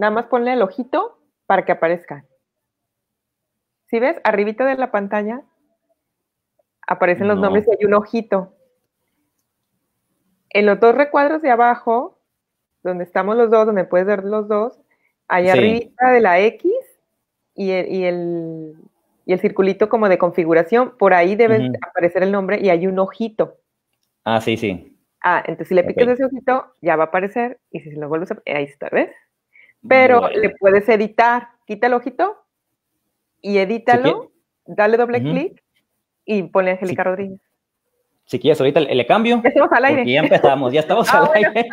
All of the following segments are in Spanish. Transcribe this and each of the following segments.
Nada más ponle el ojito para que aparezca. Si ¿Sí ves, arribita de la pantalla aparecen los nombres y hay un ojito. En los dos recuadros de abajo, donde estamos los dos, donde puedes ver los dos, hay arriba de la X y el, circulito como de configuración, por ahí debe aparecer el nombre y hay un ojito. Ah, sí, sí. Ah, entonces si le piques ese ojito, ya va a aparecer y si lo vuelves a... Ahí está, ¿ves? pero le puedes editar. Quita el ojito y edítalo, dale doble clic y ponle Angélica Rodríguez. Si quieres, ahorita le, cambio. Ya estamos al aire. Ya empezamos, ya estamos al aire.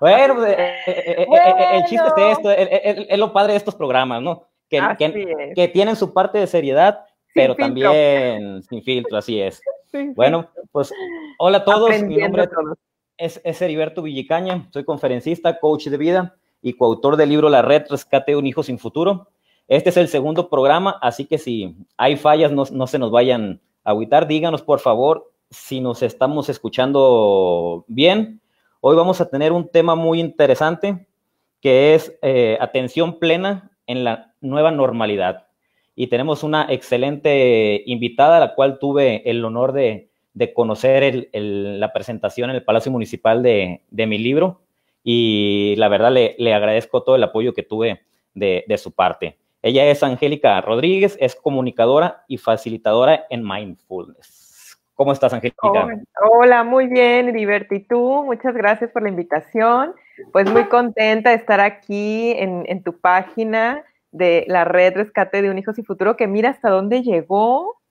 bueno, el chiste es esto, es lo padre de estos programas, ¿no? Que, tienen su parte de seriedad, pero también sin filtro, así es. bueno, pues hola a todos. Mi nombre, es, es Heriberto Villicaña, soy conferencista, coach de vida y coautor del libro La Red Rescate un Hijo Sin Futuro. Este es el segundo programa, así que si hay fallas, no, se nos vayan a agüitar. Díganos, por favor, si nos estamos escuchando bien. Hoy vamos a tener un tema muy interesante que es eh, atención plena en la nueva normalidad. Y tenemos una excelente invitada, a la cual tuve el honor de, de conocer la presentación en el Palacio Municipal de, mi libro y la verdad le, agradezco todo el apoyo que tuve de, su parte. Ella es Angélica Rodríguez, es comunicadora y facilitadora en mindfulness. ¿Cómo estás, Angélica? Hola, muy bien, Liberty. tú, muchas gracias por la invitación. Pues muy contenta de estar aquí en, tu página de la red Rescate de un Hijos y Futuro, que mira hasta dónde llegó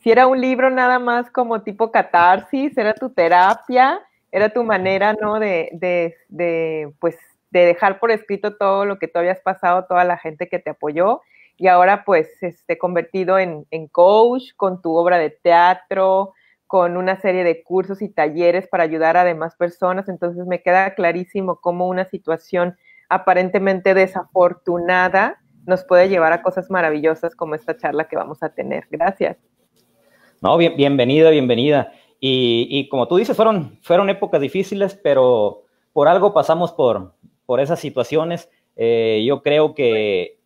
si era un libro nada más como tipo catarsis, era tu terapia, era tu manera, ¿no? De, de, de, pues, de dejar por escrito todo lo que tú habías pasado, toda la gente que te apoyó, y ahora pues este, convertido en, en coach con tu obra de teatro, con una serie de cursos y talleres para ayudar a demás personas, entonces me queda clarísimo cómo una situación aparentemente desafortunada nos puede llevar a cosas maravillosas como esta charla que vamos a tener. Gracias. No, bienvenida, bienvenida. Y, como tú dices, fueron, fueron épocas difíciles, pero por algo pasamos por, por esas situaciones. Eh, yo creo que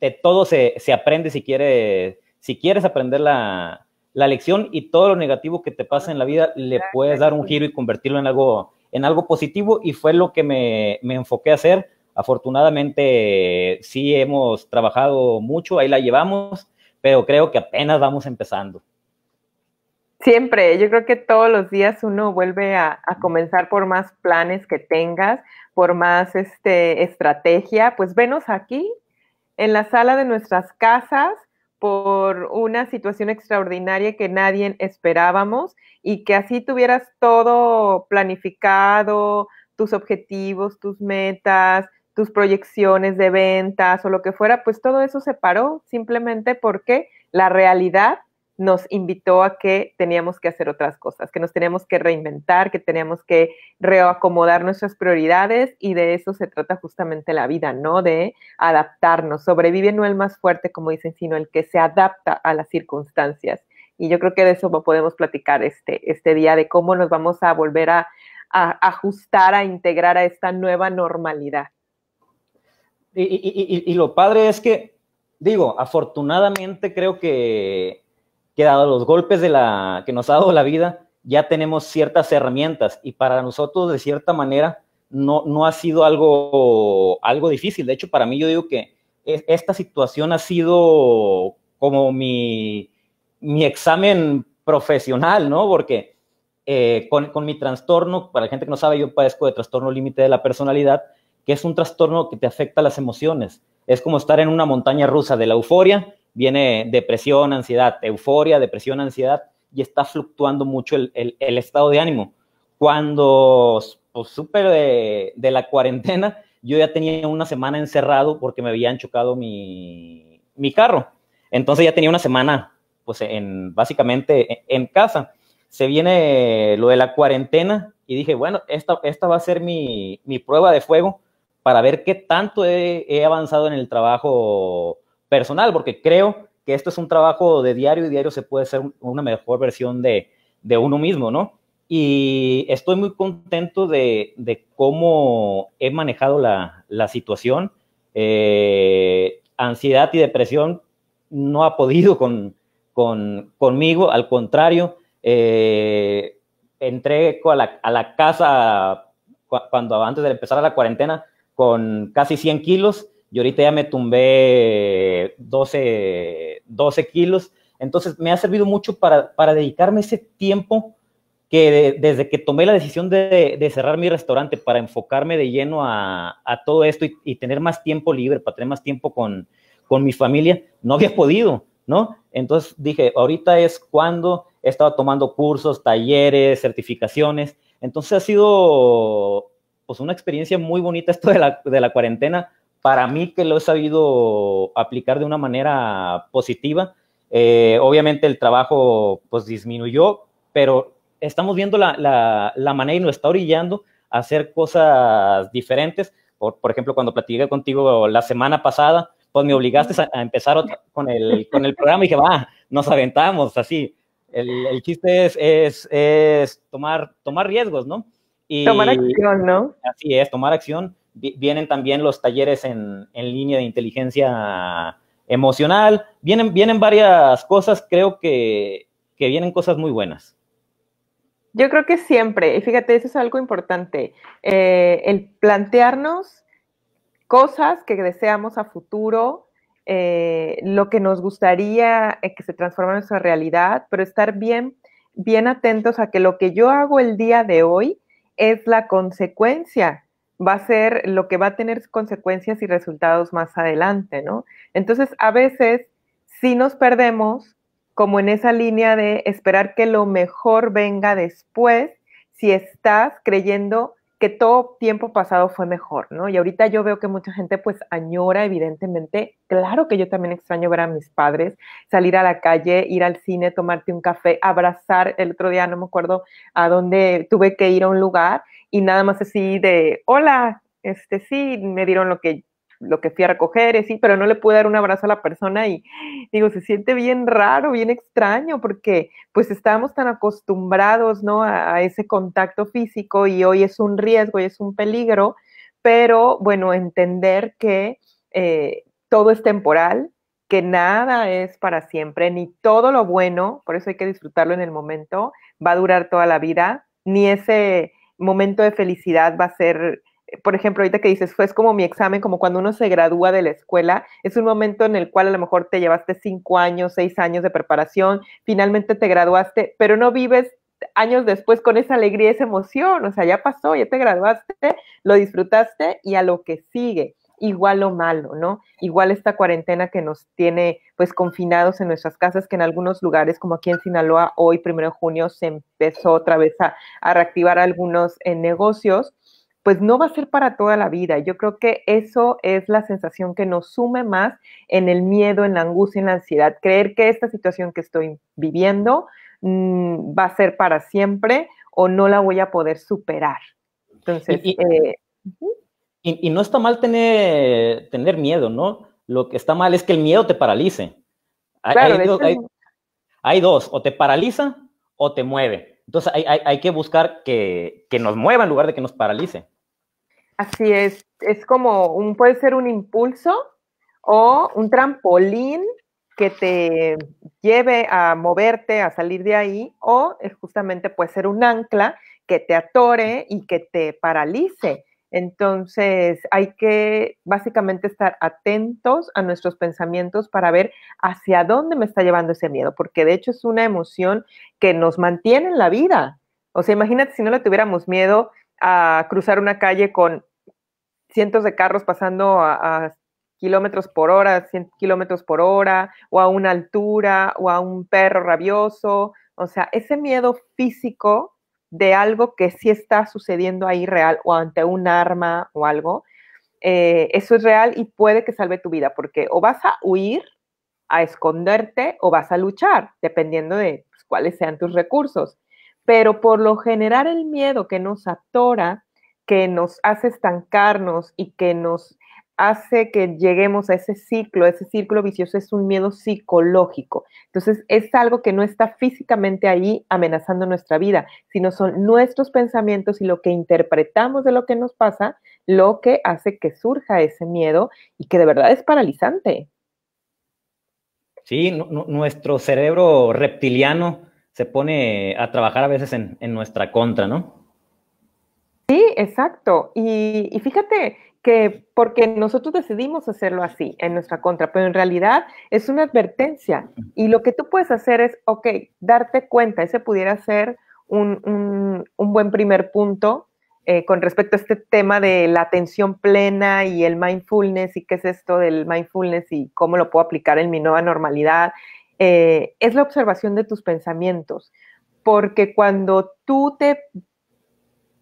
de todo se, aprende si, quiere, si quieres aprender la, lección y todo lo negativo que te pasa en la vida le puedes dar un giro y convertirlo en algo, en algo positivo y fue lo que me, me enfoqué a hacer. Afortunadamente sí hemos trabajado mucho, ahí la llevamos, pero creo que apenas vamos empezando. Siempre, yo creo que todos los días uno vuelve a, comenzar por más planes que tengas, por más este, estrategia, pues venos aquí en la sala de nuestras casas por una situación extraordinaria que nadie esperábamos y que así tuvieras todo planificado, tus objetivos, tus metas, tus proyecciones de ventas o lo que fuera, pues todo eso se paró simplemente porque la realidad nos invitó a que teníamos que hacer otras cosas, que nos teníamos que reinventar, que teníamos que reacomodar nuestras prioridades y de eso se trata justamente la vida, ¿no? De adaptarnos. Sobrevive no el más fuerte, como dicen, sino el que se adapta a las circunstancias. Y yo creo que de eso podemos platicar este, este día, de cómo nos vamos a volver a, ajustar, a integrar a esta nueva normalidad. y lo padre es que, digo, afortunadamente creo que que dado los golpes de la, que nos ha dado la vida, ya tenemos ciertas herramientas y para nosotros, de cierta manera, no, no ha sido algo, algo difícil. De hecho, para mí yo digo que esta situación ha sido como mi, mi examen profesional, ¿no? Porque eh, con, con, mi trastorno, para la gente que no sabe, yo padezco de trastorno límite de la personalidad, que es un trastorno que te afecta las emociones. Es como estar en una montaña rusa de la euforia viene depresión, ansiedad, euforia, depresión, ansiedad, y está fluctuando mucho el, estado de ánimo. Cuando pues, de, la cuarentena, yo ya tenía una semana encerrado porque me habían chocado mi, mi carro. Entonces ya tenía una semana, pues, en, básicamente e, en, casa. Se viene lo de la cuarentena y dije, bueno, esta, va a ser mi, mi prueba de fuego para ver qué tanto he avanzado en el trabajo personal, porque creo que esto es un trabajo de diario y diario se puede ser una mejor versión de, uno mismo, ¿no? Y estoy muy contento de, cómo he manejado la, situación. Eh, ansiedad y depresión no ha podido conmigo, al contrario, eh, entré a la, casa cuando antes de empezar la cuarentena con casi 100 kilos y ahorita ya me tumbé 12, 12 kilos. Entonces me ha servido mucho para, dedicarme ese tiempo que desde que tomé la decisión de, cerrar mi restaurante para enfocarme de lleno a, todo esto y, tener más tiempo libre, para tener más tiempo con, mi familia, no había podido, ¿no? Entonces dije, ahorita es cuando estaba tomando cursos, talleres, certificaciones. Entonces ha sido pues una experiencia muy bonita esto de la cuarentena, para mí que lo he sabido aplicar de una manera positiva. Eh, obviamente el trabajo pues disminuyó, pero estamos viendo la, la, manera y nos está orillando a hacer cosas diferentes. Por, ejemplo, cuando platiqué contigo la semana pasada, pues me obligaste a, empezar con, el, con el programa y dije, va, nos aventamos así. El, el chiste es, tomar, tomar riesgos, ¿no? Y, tomar acción, ¿no? Así es, tomar acción vienen también los talleres en, línea de inteligencia emocional, vienen, vienen varias cosas, creo que, vienen cosas muy buenas. Yo creo que siempre, y fíjate, eso es algo importante, eh, el plantearnos cosas que deseamos a futuro, eh, lo que nos gustaría eh, que se transforme en nuestra realidad, pero estar bien, bien atentos a que lo que yo hago el día de hoy es la consecuencia va a ser lo que va a tener consecuencias y resultados más adelante, ¿no? Entonces, a veces sí nos perdemos como en esa línea de esperar que lo mejor venga después si estás creyendo que todo tiempo pasado fue mejor, ¿no? Y ahorita yo veo que mucha gente pues añora, evidentemente, claro que yo también extraño ver a mis padres, salir a la calle, ir al cine, tomarte un café, abrazar, el otro día no me acuerdo a dónde tuve que ir a un lugar y nada más así de, hola, este sí, me dieron lo que lo que fui a recoger, sí, pero no le pude dar un abrazo a la persona y digo, se siente bien raro, bien extraño, porque pues estábamos tan acostumbrados, ¿no? A, ese contacto físico y hoy es un riesgo y es un peligro, pero bueno, entender que eh, todo es temporal, que nada es para siempre, ni todo lo bueno, por eso hay que disfrutarlo en el momento, va a durar toda la vida, ni ese momento de felicidad va a ser, por ejemplo, ahorita que dices, fue como mi examen, como cuando uno se gradúa de la escuela, es un momento en el cual a lo mejor te llevaste cinco años, seis años de preparación, finalmente te graduaste, pero no vives años después con esa alegría, esa emoción, o sea, ya pasó, ya te graduaste, lo disfrutaste y a lo que sigue igual o malo, ¿no? Igual esta cuarentena que nos tiene pues confinados en nuestras casas, que en algunos lugares, como aquí en Sinaloa, hoy, primero de junio, se empezó otra vez a, reactivar algunos eh, negocios, pues no va a ser para toda la vida. Yo creo que eso es la sensación que nos sume más en el miedo, en la angustia, en la ansiedad, creer que esta situación que estoy viviendo mm, va a ser para siempre o no la voy a poder superar. Entonces, eh, y, no está mal tener, tener miedo, ¿no? Lo que está mal es que el miedo te paralice. hay, dos, o te paraliza o te mueve. Entonces hay, que buscar que, nos mueva en lugar de que nos paralice. Así es, es como un, puede ser un impulso o un trampolín que te lleve a moverte, a salir de ahí, o eh, justamente puede ser un ancla que te atore y que te paralice. Entonces, hay que básicamente estar atentos a nuestros pensamientos para ver hacia dónde me está llevando ese miedo, porque de hecho es una emoción que nos mantiene en la vida. O sea, imagínate si no le tuviéramos miedo a cruzar una calle con cientos de carros pasando a, kilómetros por hora, 100 kilómetros por hora, o a una altura, o a un perro rabioso. O sea, ese miedo físico de algo que sí está sucediendo ahí real o ante un arma o algo, eh, eso es real y puede que salve tu vida, porque o vas a huir, a esconderte o vas a luchar, dependiendo de pues, cuáles sean tus recursos. Pero por lo general el miedo que nos atora, que nos hace estancarnos y que nos hace que lleguemos a ese ciclo, ese círculo vicioso es un miedo psicológico. Entonces, es algo que no está físicamente ahí amenazando nuestra vida, sino son nuestros pensamientos y lo que interpretamos de lo que nos pasa, lo que hace que surja ese miedo y que de verdad es paralizante. Sí, nuestro cerebro reptiliano se pone a trabajar a veces en, nuestra contra, ¿no? Sí, exacto. y fíjate, porque nosotros decidimos hacerlo así, en nuestra contra, pero en realidad es una advertencia. Y lo que tú puedes hacer es, ok, darte cuenta, ese pudiera ser un, un, un buen primer punto eh, con respecto a este tema de la atención plena y el mindfulness y qué es esto del mindfulness y cómo lo puedo aplicar en mi nueva normalidad, eh, es la observación de tus pensamientos. Porque cuando tú te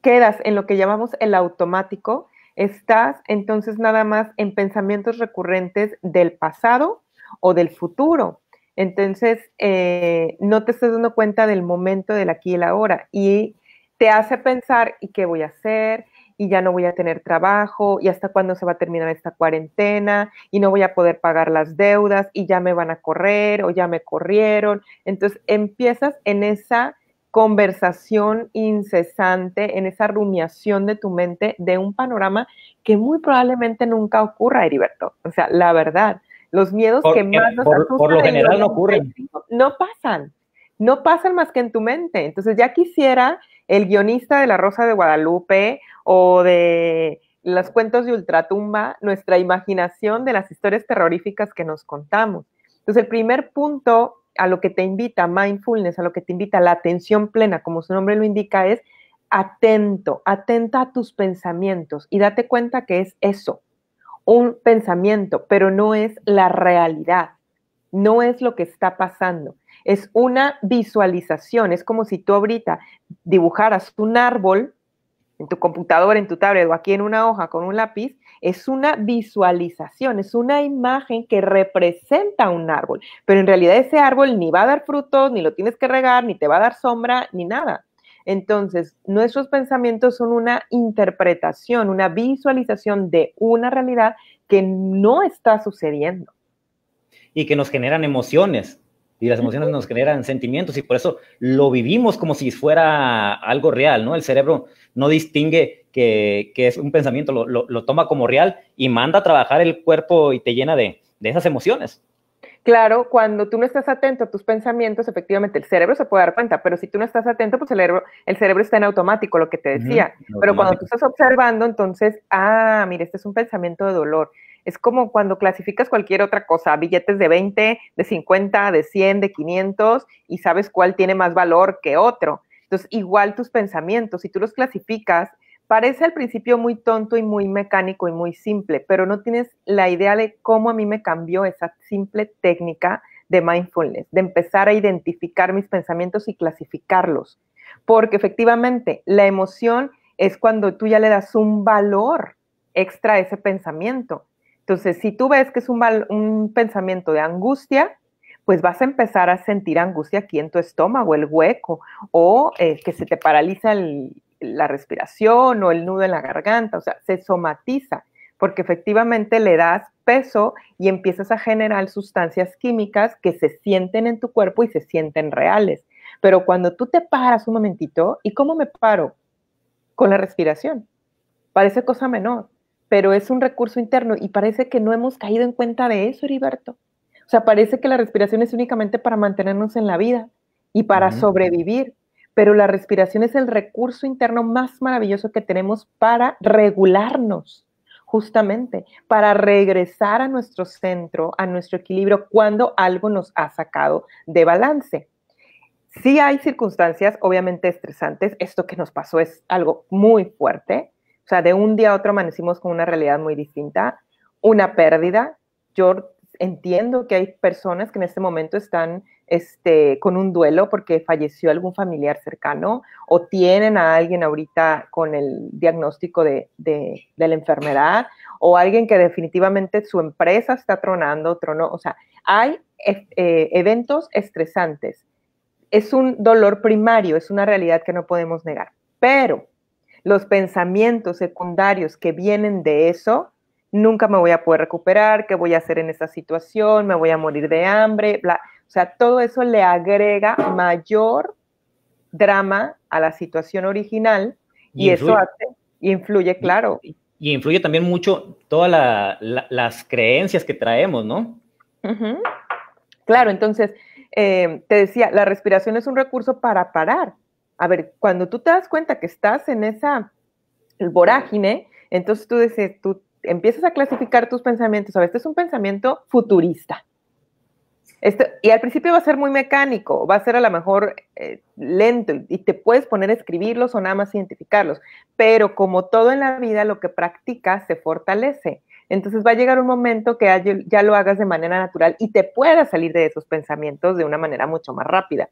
quedas en lo que llamamos el automático, Estás entonces nada más en pensamientos recurrentes del pasado o del futuro. Entonces, eh, no te estás dando cuenta del momento, del aquí y la ahora. Y te hace pensar, ¿y qué voy a hacer? Y ya no voy a tener trabajo, y hasta cuándo se va a terminar esta cuarentena, y no voy a poder pagar las deudas, y ya me van a correr, o ya me corrieron. Entonces, empiezas en esa conversación incesante, en esa rumiación de tu mente de un panorama que muy probablemente nunca ocurra, Heriberto. O sea, la verdad, los miedos que eh, más nos asustan. no ocurren. No pasan, no pasan más que en tu mente. Entonces ya quisiera el guionista de La Rosa de Guadalupe o de los cuentos de ultratumba, nuestra imaginación de las historias terroríficas que nos contamos. Entonces el primer punto a lo que te invita mindfulness, a lo que te invita la atención plena, como su nombre lo indica, es atento, atenta a tus pensamientos y date cuenta que es eso, un pensamiento, pero no es la realidad, no es lo que está pasando, es una visualización, es como si tú ahorita dibujaras un árbol en tu computadora, en tu tablet o aquí en una hoja con un lápiz, es una visualización, es una imagen que representa un árbol, pero en realidad ese árbol ni va a dar frutos, ni lo tienes que regar, ni te va a dar sombra, ni nada. Entonces, nuestros pensamientos son una interpretación, una visualización de una realidad que no está sucediendo. Y que nos generan emociones, y las emociones nos generan sentimientos y por eso lo vivimos como si fuera algo real, ¿no? El cerebro no distingue que, que es un pensamiento, lo, lo, toma como real y manda a trabajar el cuerpo y te llena de, de esas emociones. Claro, cuando tú no estás atento a tus pensamientos, efectivamente el cerebro se puede dar cuenta, pero si tú no estás atento, pues el cerebro, el cerebro está en automático, lo que te decía. pero cuando tú estás observando, entonces, ah, mire, este es un pensamiento de dolor. Es como cuando clasificas cualquier otra cosa, billetes de 20, de 50, de 100, de 500 y sabes cuál tiene más valor que otro. Entonces, igual tus pensamientos, si tú los clasificas, parece al principio muy tonto y muy mecánico y muy simple, pero no tienes la idea de cómo a mí me cambió esa simple técnica de mindfulness, de empezar a identificar mis pensamientos y clasificarlos. Porque efectivamente la emoción es cuando tú ya le das un valor extra a ese pensamiento. Entonces, si tú ves que es un, pensamiento de angustia, pues vas a empezar a sentir angustia aquí en tu estómago, el hueco, o eh, que se te paraliza la respiración o el nudo en la garganta, o sea, se somatiza, porque efectivamente le das peso y empiezas a generar sustancias químicas que se sienten en tu cuerpo y se sienten reales. Pero cuando tú te paras un momentito, ¿y cómo me paro? Con la respiración. Parece cosa menor, pero es un recurso interno y parece que no hemos caído en cuenta de eso, Heriberto. O sea, parece que la respiración es únicamente para mantenernos en la vida y para sobrevivir, pero la respiración es el recurso interno más maravilloso que tenemos para regularnos, justamente, para regresar a nuestro centro, a nuestro equilibrio, cuando algo nos ha sacado de balance. Si hay circunstancias obviamente estresantes, esto que nos pasó es algo muy fuerte, o sea, de un día a otro amanecimos con una realidad muy distinta, una pérdida. Yo entiendo que hay personas que en este momento están este, con un duelo porque falleció algún familiar cercano o tienen a alguien ahorita con el diagnóstico de, la enfermedad o alguien que definitivamente su empresa está tronando, tronó. O sea, hay eh, eh, eventos estresantes. Es un dolor primario, es una realidad que no podemos negar. Pero los pensamientos secundarios que vienen de eso, nunca me voy a poder recuperar, qué voy a hacer en esta situación, me voy a morir de hambre, bla. O sea, todo eso le agrega mayor drama a la situación original y, eso hace, influye, claro. Y, influye también mucho todas las creencias que traemos, ¿no? Claro, entonces, eh, te decía, la respiración es un recurso para parar, a ver, cuando tú te das cuenta que estás en esa vorágine, entonces tú, dices, tú empiezas a clasificar tus pensamientos. A ver, este es un pensamiento futurista. Este, y al principio va a ser muy mecánico, va a ser a lo mejor eh, lento y te puedes poner a escribirlos o nada más identificarlos. Pero como todo en la vida, lo que practicas se fortalece. Entonces va a llegar un momento que ya lo hagas de manera natural y te puedas salir de esos pensamientos de una manera mucho más rápida.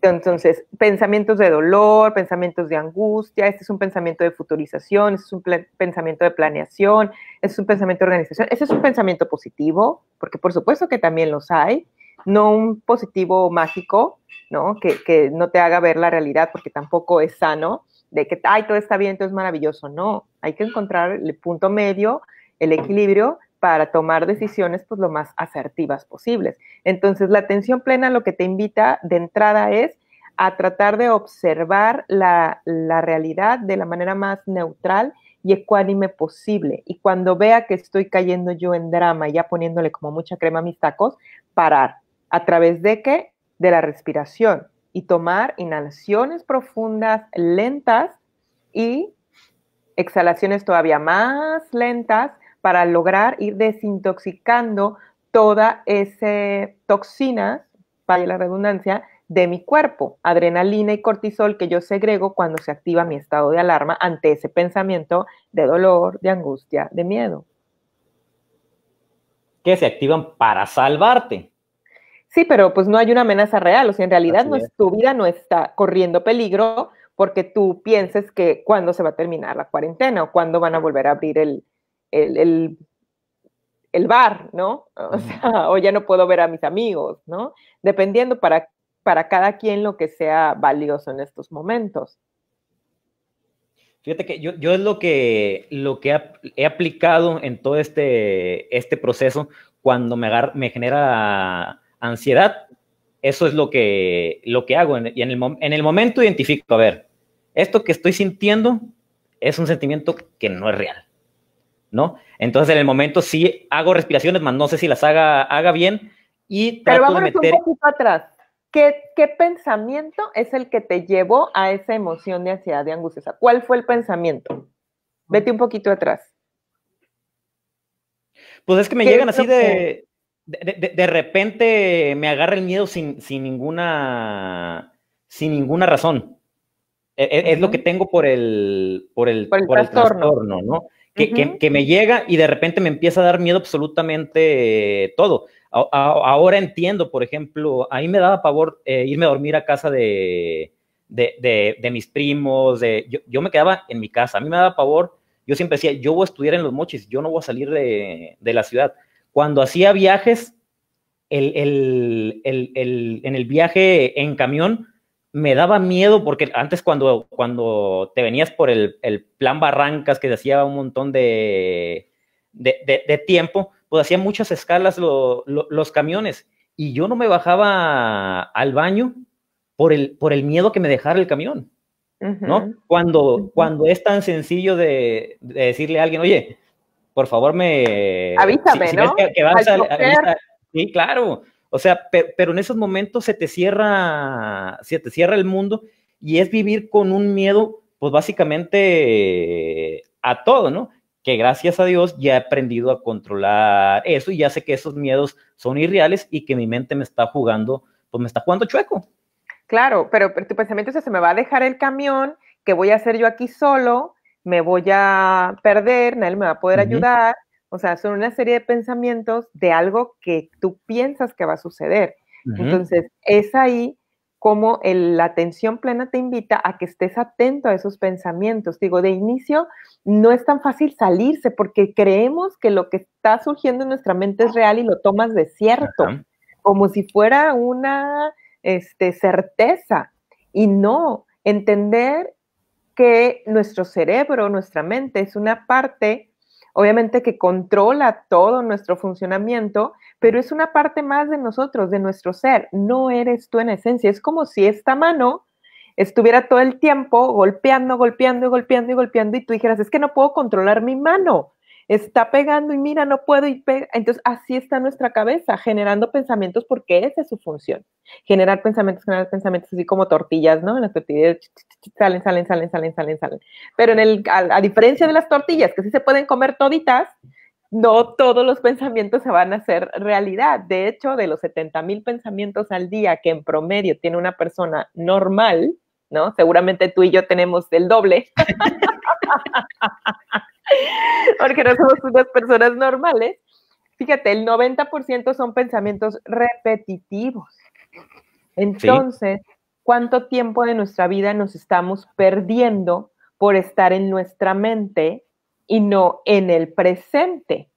Entonces, pensamientos de dolor, pensamientos de angustia, este es un pensamiento de futurización, este es un pensamiento de planeación, este es un pensamiento de organización, este es un pensamiento positivo, porque por supuesto que también los hay, no un positivo mágico, ¿no? Que, que no te haga ver la realidad porque tampoco es sano, de que, ay, todo está bien, todo es maravilloso, no, hay que encontrar el punto medio, el equilibrio para tomar decisiones pues lo más asertivas posibles. Entonces, la atención plena lo que te invita de entrada es a tratar de observar la, realidad de la manera más neutral y ecuánime posible. Y cuando vea que estoy cayendo yo en drama, ya poniéndole como mucha crema a mis tacos, parar. ¿A través de qué? De la respiración y tomar inhalaciones profundas, lentas y exhalaciones todavía más lentas para lograr ir desintoxicando toda esa toxina, para la redundancia, de mi cuerpo, adrenalina y cortisol que yo segrego cuando se activa mi estado de alarma ante ese pensamiento de dolor, de angustia, de miedo. Que se activan para salvarte. Sí, pero pues no hay una amenaza real, o sea, en realidad no es, tu vida no está corriendo peligro porque tú pienses que cuándo se va a terminar la cuarentena o cuándo van a volver a abrir el, el, bar, ¿no? O, sea, o ya no puedo ver a mis amigos, ¿no? Dependiendo para, para cada quien lo que sea valioso en estos momentos. Fíjate que yo, es lo que, lo que he aplicado en todo este, este proceso cuando me, me genera ansiedad. Eso es lo que, lo que hago. Y en el, en el momento identifico, a ver, esto que estoy sintiendo es un sentimiento que no es real. ¿no? Entonces, en el momento sí hago respiraciones, más no sé si las haga, haga bien y trato Pero de meter... un poquito atrás. ¿Qué, pensamiento es el que te llevó a esa emoción de ansiedad, de angustia? ¿cuál fue el pensamiento? Vete un poquito atrás. Pues es que me llegan así de, de, repente me agarra el miedo sin, ninguna sin ninguna razón. E, e, es, lo que tengo por el por el, el trastorno. ¿no? que, me llega y de repente me empieza a dar miedo absolutamente eh, todo. ahora entiendo, por ejemplo, a mí me daba pavor eh, irme a dormir a casa de, de, mis primos, de, yo, me quedaba en mi casa, a mí me daba pavor, yo siempre decía, yo voy a estudiar en los mochis, yo no voy a salir de, la ciudad. Cuando hacía viajes, en el viaje en camión, me daba miedo porque antes cuando, cuando te venías por el, plan Barrancas que se hacía un montón de, de, tiempo, pues hacían muchas escalas los camiones y yo no me bajaba al baño por el, por el miedo que me dejara el camión. ¿No? Cuando, cuando es tan sencillo de, decirle a alguien, oye, por favor me... Avísame, sí, claro. O sea, pero, en esos momentos se te cierra, se te cierra el mundo y es vivir con un miedo, pues básicamente a todo, ¿no? Que gracias a Dios ya he aprendido a controlar eso y ya sé que esos miedos son irreales y que mi mente me está jugando, pues me está jugando chueco. Claro, pero, tu pensamiento es, se me va a dejar el camión, que voy a hacer yo aquí solo, me voy a perder, nadie me va a poder ayudar, o sea, son una serie de pensamientos de algo que tú piensas que va a suceder. Entonces, es ahí como la atención plena te invita a que estés atento a esos pensamientos. Digo, de inicio no es tan fácil salirse porque creemos que lo que está surgiendo en nuestra mente es real y lo tomas de cierto, como si fuera una este, certeza. Y no, entender que nuestro cerebro, nuestra mente es una parte obviamente que controla todo nuestro funcionamiento, pero es una parte más de nosotros, de nuestro ser. No eres tú en esencia. Es como si esta mano estuviera todo el tiempo golpeando, golpeando, golpeando y golpeando y tú dijeras, es que no puedo controlar mi mano está pegando y mira, no puedo y pega. Entonces, así está nuestra cabeza, generando pensamientos porque esa es su función. Generar pensamientos, generar pensamientos así como tortillas, ¿no? En las tortillas salen, salen, salen, salen, salen, salen. Pero a, diferencia de las tortillas, que sí se pueden comer toditas, no todos los pensamientos se van a hacer realidad. De hecho, de los 70 mil pensamientos al día que en promedio tiene una persona normal, ¿no? Seguramente tú y yo tenemos el doble. porque no somos unas personas normales. Fíjate, el 90% son pensamientos repetitivos. Entonces, ¿cuánto tiempo de nuestra vida nos estamos perdiendo por estar en nuestra mente y no en el presente?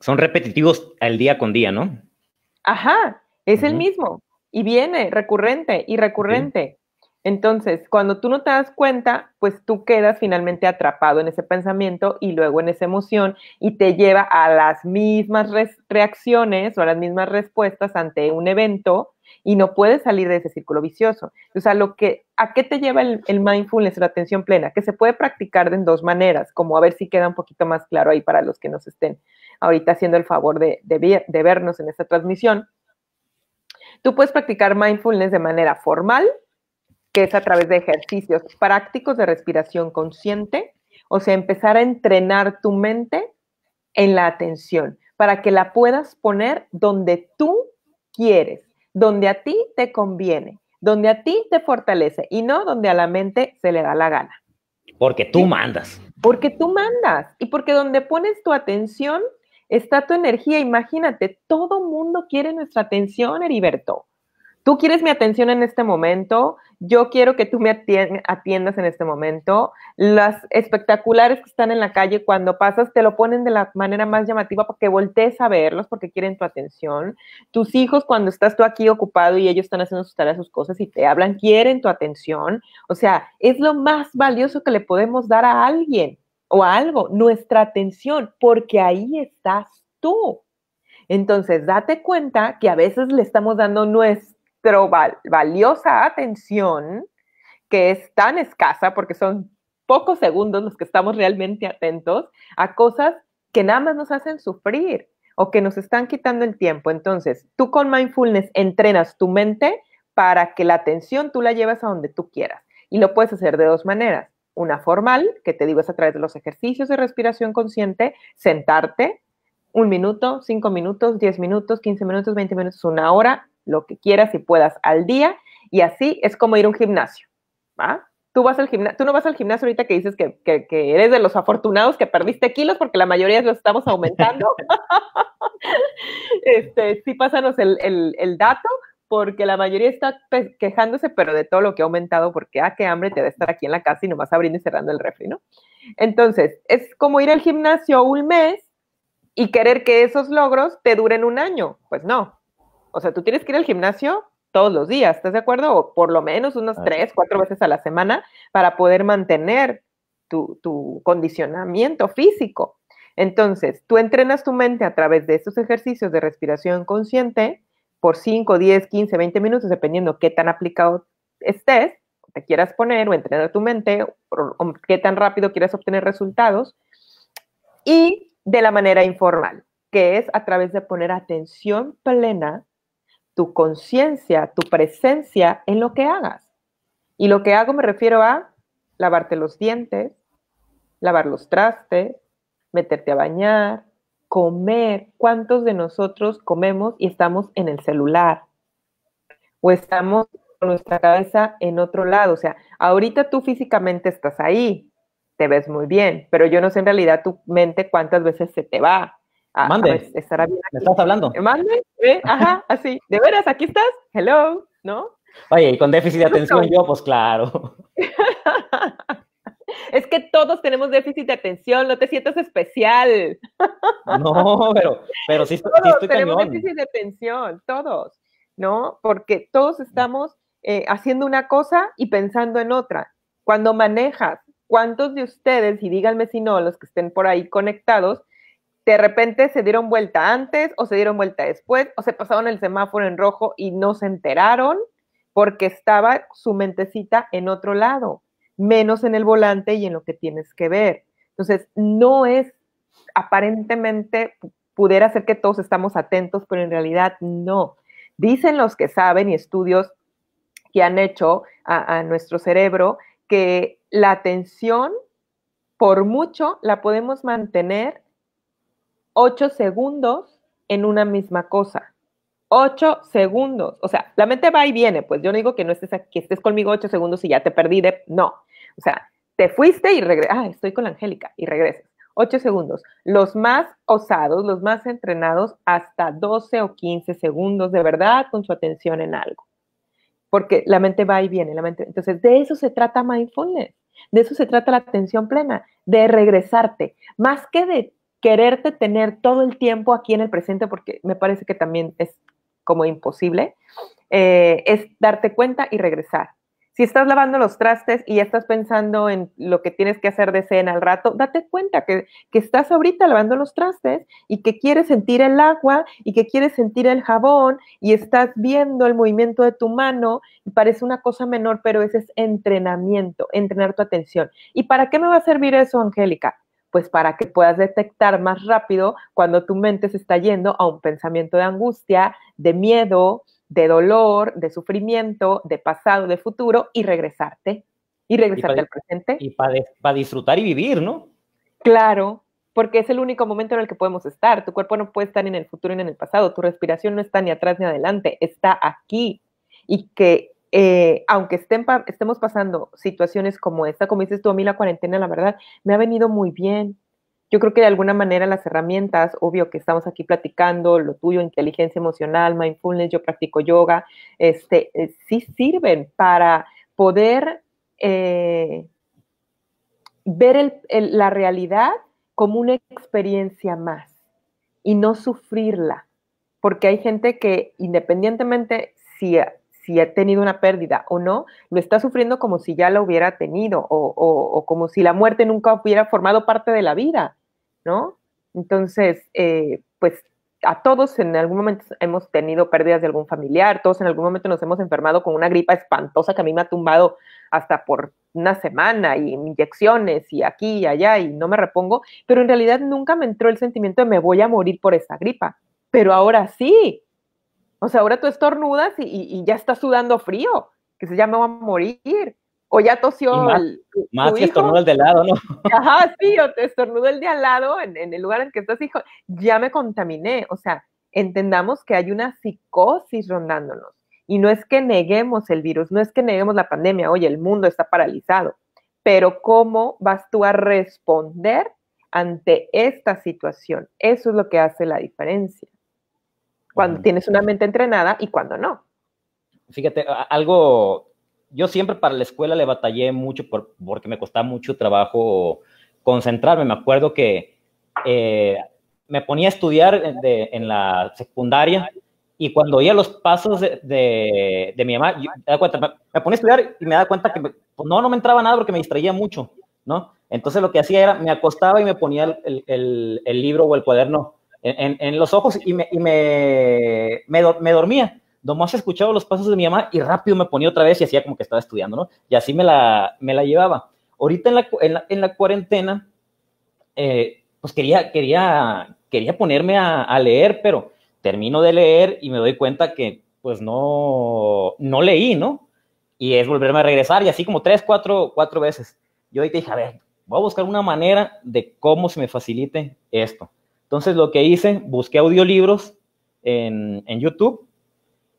Son repetitivos al día con día, ¿no? Ajá, es el mismo. Y viene recurrente y recurrente. Entonces, cuando tú no te das cuenta, pues tú quedas finalmente atrapado en ese pensamiento y luego en esa emoción y te lleva a las mismas reacciones o a las mismas respuestas ante un evento y no puedes salir de ese círculo vicioso. O sea, lo que, ¿a qué te lleva el, mindfulness, la atención plena? Que se puede practicar de dos maneras, como a ver si queda un poquito más claro ahí para los que nos estén ahorita haciendo el favor de, de vernos en esta transmisión. Tú puedes practicar mindfulness de manera formal, que es a través de ejercicios prácticos de respiración consciente, o sea, empezar a entrenar tu mente en la atención para que la puedas poner donde tú quieres, donde a ti te conviene, donde a ti te fortalece y no donde a la mente se le da la gana. Porque tú mandas. Porque tú mandas y porque donde pones tu atención está tu energía. Imagínate, todo mundo quiere nuestra atención, Heriberto tú quieres mi atención en este momento, yo quiero que tú me atiendas en este momento. Las espectaculares que están en la calle, cuando pasas, te lo ponen de la manera más llamativa porque que voltees a verlos, porque quieren tu atención. Tus hijos, cuando estás tú aquí ocupado y ellos están haciendo sus tareas, sus cosas y te hablan, quieren tu atención. O sea, es lo más valioso que le podemos dar a alguien o a algo, nuestra atención, porque ahí estás tú. Entonces, date cuenta que a veces le estamos dando nuestra pero valiosa atención, que es tan escasa porque son pocos segundos los que estamos realmente atentos a cosas que nada más nos hacen sufrir o que nos están quitando el tiempo. Entonces, tú con mindfulness entrenas tu mente para que la atención tú la lleves a donde tú quieras. Y lo puedes hacer de dos maneras. Una formal, que te digo es a través de los ejercicios de respiración consciente, sentarte un minuto, cinco minutos, diez minutos, quince minutos, veinte minutos, una hora, lo que quieras y puedas al día. Y así es como ir a un gimnasio. ¿va? Tú, vas al tú no vas al gimnasio ahorita que dices que, eres de los afortunados que perdiste kilos porque la mayoría los estamos aumentando. este, sí, pásanos el, el, dato porque la mayoría está quejándose, pero de todo lo que ha aumentado, porque, ah, qué hambre te de estar aquí en la casa y nomás abriendo y cerrando el refri, ¿no? Entonces, es como ir al gimnasio un mes y querer que esos logros te duren un año. Pues no, o sea, tú tienes que ir al gimnasio todos los días, ¿estás de acuerdo? O por lo menos unas 3, tres, cuatro veces a la semana para poder mantener tu, condicionamiento físico. Entonces, tú entrenas tu mente a través de estos ejercicios de respiración consciente por 5, 10, 15, 20 minutos, dependiendo qué tan aplicado estés, te quieras poner o entrenar tu mente, o qué tan rápido quieras obtener resultados, y de la manera informal, que es a través de poner atención plena tu conciencia, tu presencia en lo que hagas. Y lo que hago me refiero a lavarte los dientes, lavar los trastes, meterte a bañar, comer. ¿Cuántos de nosotros comemos y estamos en el celular? O estamos con nuestra cabeza en otro lado. O sea, ahorita tú físicamente estás ahí, te ves muy bien, pero yo no sé en realidad tu mente cuántas veces se te va Ah, Mande. estará bien ¿Me estás hablando? Mande, ¿eh? ajá, así. ¿De veras aquí estás? Hello, ¿no? Oye, y con déficit de atención yo, pues claro. Es que todos tenemos déficit de atención, no te sientas especial. No, pero, pero sí, todos tenemos déficit de atención, todos, ¿no? Porque todos estamos eh, haciendo una cosa y pensando en otra. Cuando manejas, ¿cuántos de ustedes, y díganme si no, los que estén por ahí conectados, de repente se dieron vuelta antes o se dieron vuelta después o se pasaron el semáforo en rojo y no se enteraron porque estaba su mentecita en otro lado, menos en el volante y en lo que tienes que ver. Entonces, no es aparentemente pudiera ser que todos estamos atentos, pero en realidad no. Dicen los que saben y estudios que han hecho a, a nuestro cerebro que la atención, por mucho, la podemos mantener Ocho segundos en una misma cosa. Ocho segundos. O sea, la mente va y viene. Pues yo no digo que no estés aquí, estés conmigo ocho segundos y ya te perdí de... No. O sea, te fuiste y regresas. Ah, estoy con la Angélica y regresas. Ocho segundos. Los más osados, los más entrenados, hasta 12 o 15 segundos de verdad con su atención en algo. Porque la mente va y viene, la mente. Entonces, de eso se trata mindfulness. De eso se trata la atención plena, de regresarte. Más que de quererte tener todo el tiempo aquí en el presente, porque me parece que también es como imposible, eh, es darte cuenta y regresar. Si estás lavando los trastes y ya estás pensando en lo que tienes que hacer de cena al rato, date cuenta que, que estás ahorita lavando los trastes y que quieres sentir el agua y que quieres sentir el jabón y estás viendo el movimiento de tu mano y parece una cosa menor, pero ese es entrenamiento, entrenar tu atención. ¿Y para qué me va a servir eso, Angélica? pues para que puedas detectar más rápido cuando tu mente se está yendo a un pensamiento de angustia, de miedo, de dolor, de sufrimiento, de pasado, de futuro y regresarte. Y regresarte al presente. Y para, para disfrutar y vivir, ¿no? Claro, porque es el único momento en el que podemos estar. Tu cuerpo no puede estar ni en el futuro ni en el pasado. Tu respiración no está ni atrás ni adelante, está aquí. Y que eh, aunque estemos pasando situaciones como esta, como dices tú, a mí la cuarentena, la verdad, me ha venido muy bien. Yo creo que de alguna manera las herramientas, obvio que estamos aquí platicando, lo tuyo, inteligencia emocional, mindfulness, yo practico yoga, este, eh, sí sirven para poder eh, ver la realidad como una experiencia más y no sufrirla, porque hay gente que independientemente si si ha tenido una pérdida o no, lo está sufriendo como si ya la hubiera tenido o, como si la muerte nunca hubiera formado parte de la vida, ¿no? Entonces, eh, pues a todos en algún momento hemos tenido pérdidas de algún familiar, todos en algún momento nos hemos enfermado con una gripa espantosa que a mí me ha tumbado hasta por una semana y inyecciones y aquí y allá y no me repongo, pero en realidad nunca me entró el sentimiento de me voy a morir por esa gripa, pero ahora sí, o sea, ahora tú estornudas y, ya estás sudando frío, que se voy a morir. O ya tosió más, el, más que estornudo el de al lado, ¿no? Ajá, sí, o te estornudo el de al lado en, en el lugar en que estás, hijo, ya me contaminé. O sea, entendamos que hay una psicosis rondándonos. Y no es que neguemos el virus, no es que neguemos la pandemia, oye, el mundo está paralizado, pero ¿cómo vas tú a responder ante esta situación? Eso es lo que hace la diferencia cuando tienes una mente entrenada y cuando no. Fíjate, algo, yo siempre para la escuela le batallé mucho porque me costaba mucho trabajo concentrarme. Me acuerdo que eh, me ponía a estudiar en la secundaria y cuando oía los pasos de, mi mamá, me, cuenta, ponía a estudiar y me daba cuenta que pues, no, no me entraba nada porque me distraía mucho, ¿no? Entonces lo que hacía era, me acostaba y me ponía el libro o el cuaderno en, los ojos y, me, y me, me, dormía. Nomás escuchaba los pasos de mi mamá y rápido me ponía otra vez y hacía como que estaba estudiando, ¿no? Y así me la, me la llevaba. Ahorita en la, cuarentena, eh, pues quería, quería, quería ponerme a, leer, pero termino de leer y me doy cuenta que pues no, no leí, ¿no? Y es volverme a regresar y así como tres, cuatro, cuatro veces. Yo ahorita dije, a ver, voy a buscar una manera de cómo se me facilite esto. Entonces lo que hice, busqué audiolibros en, YouTube,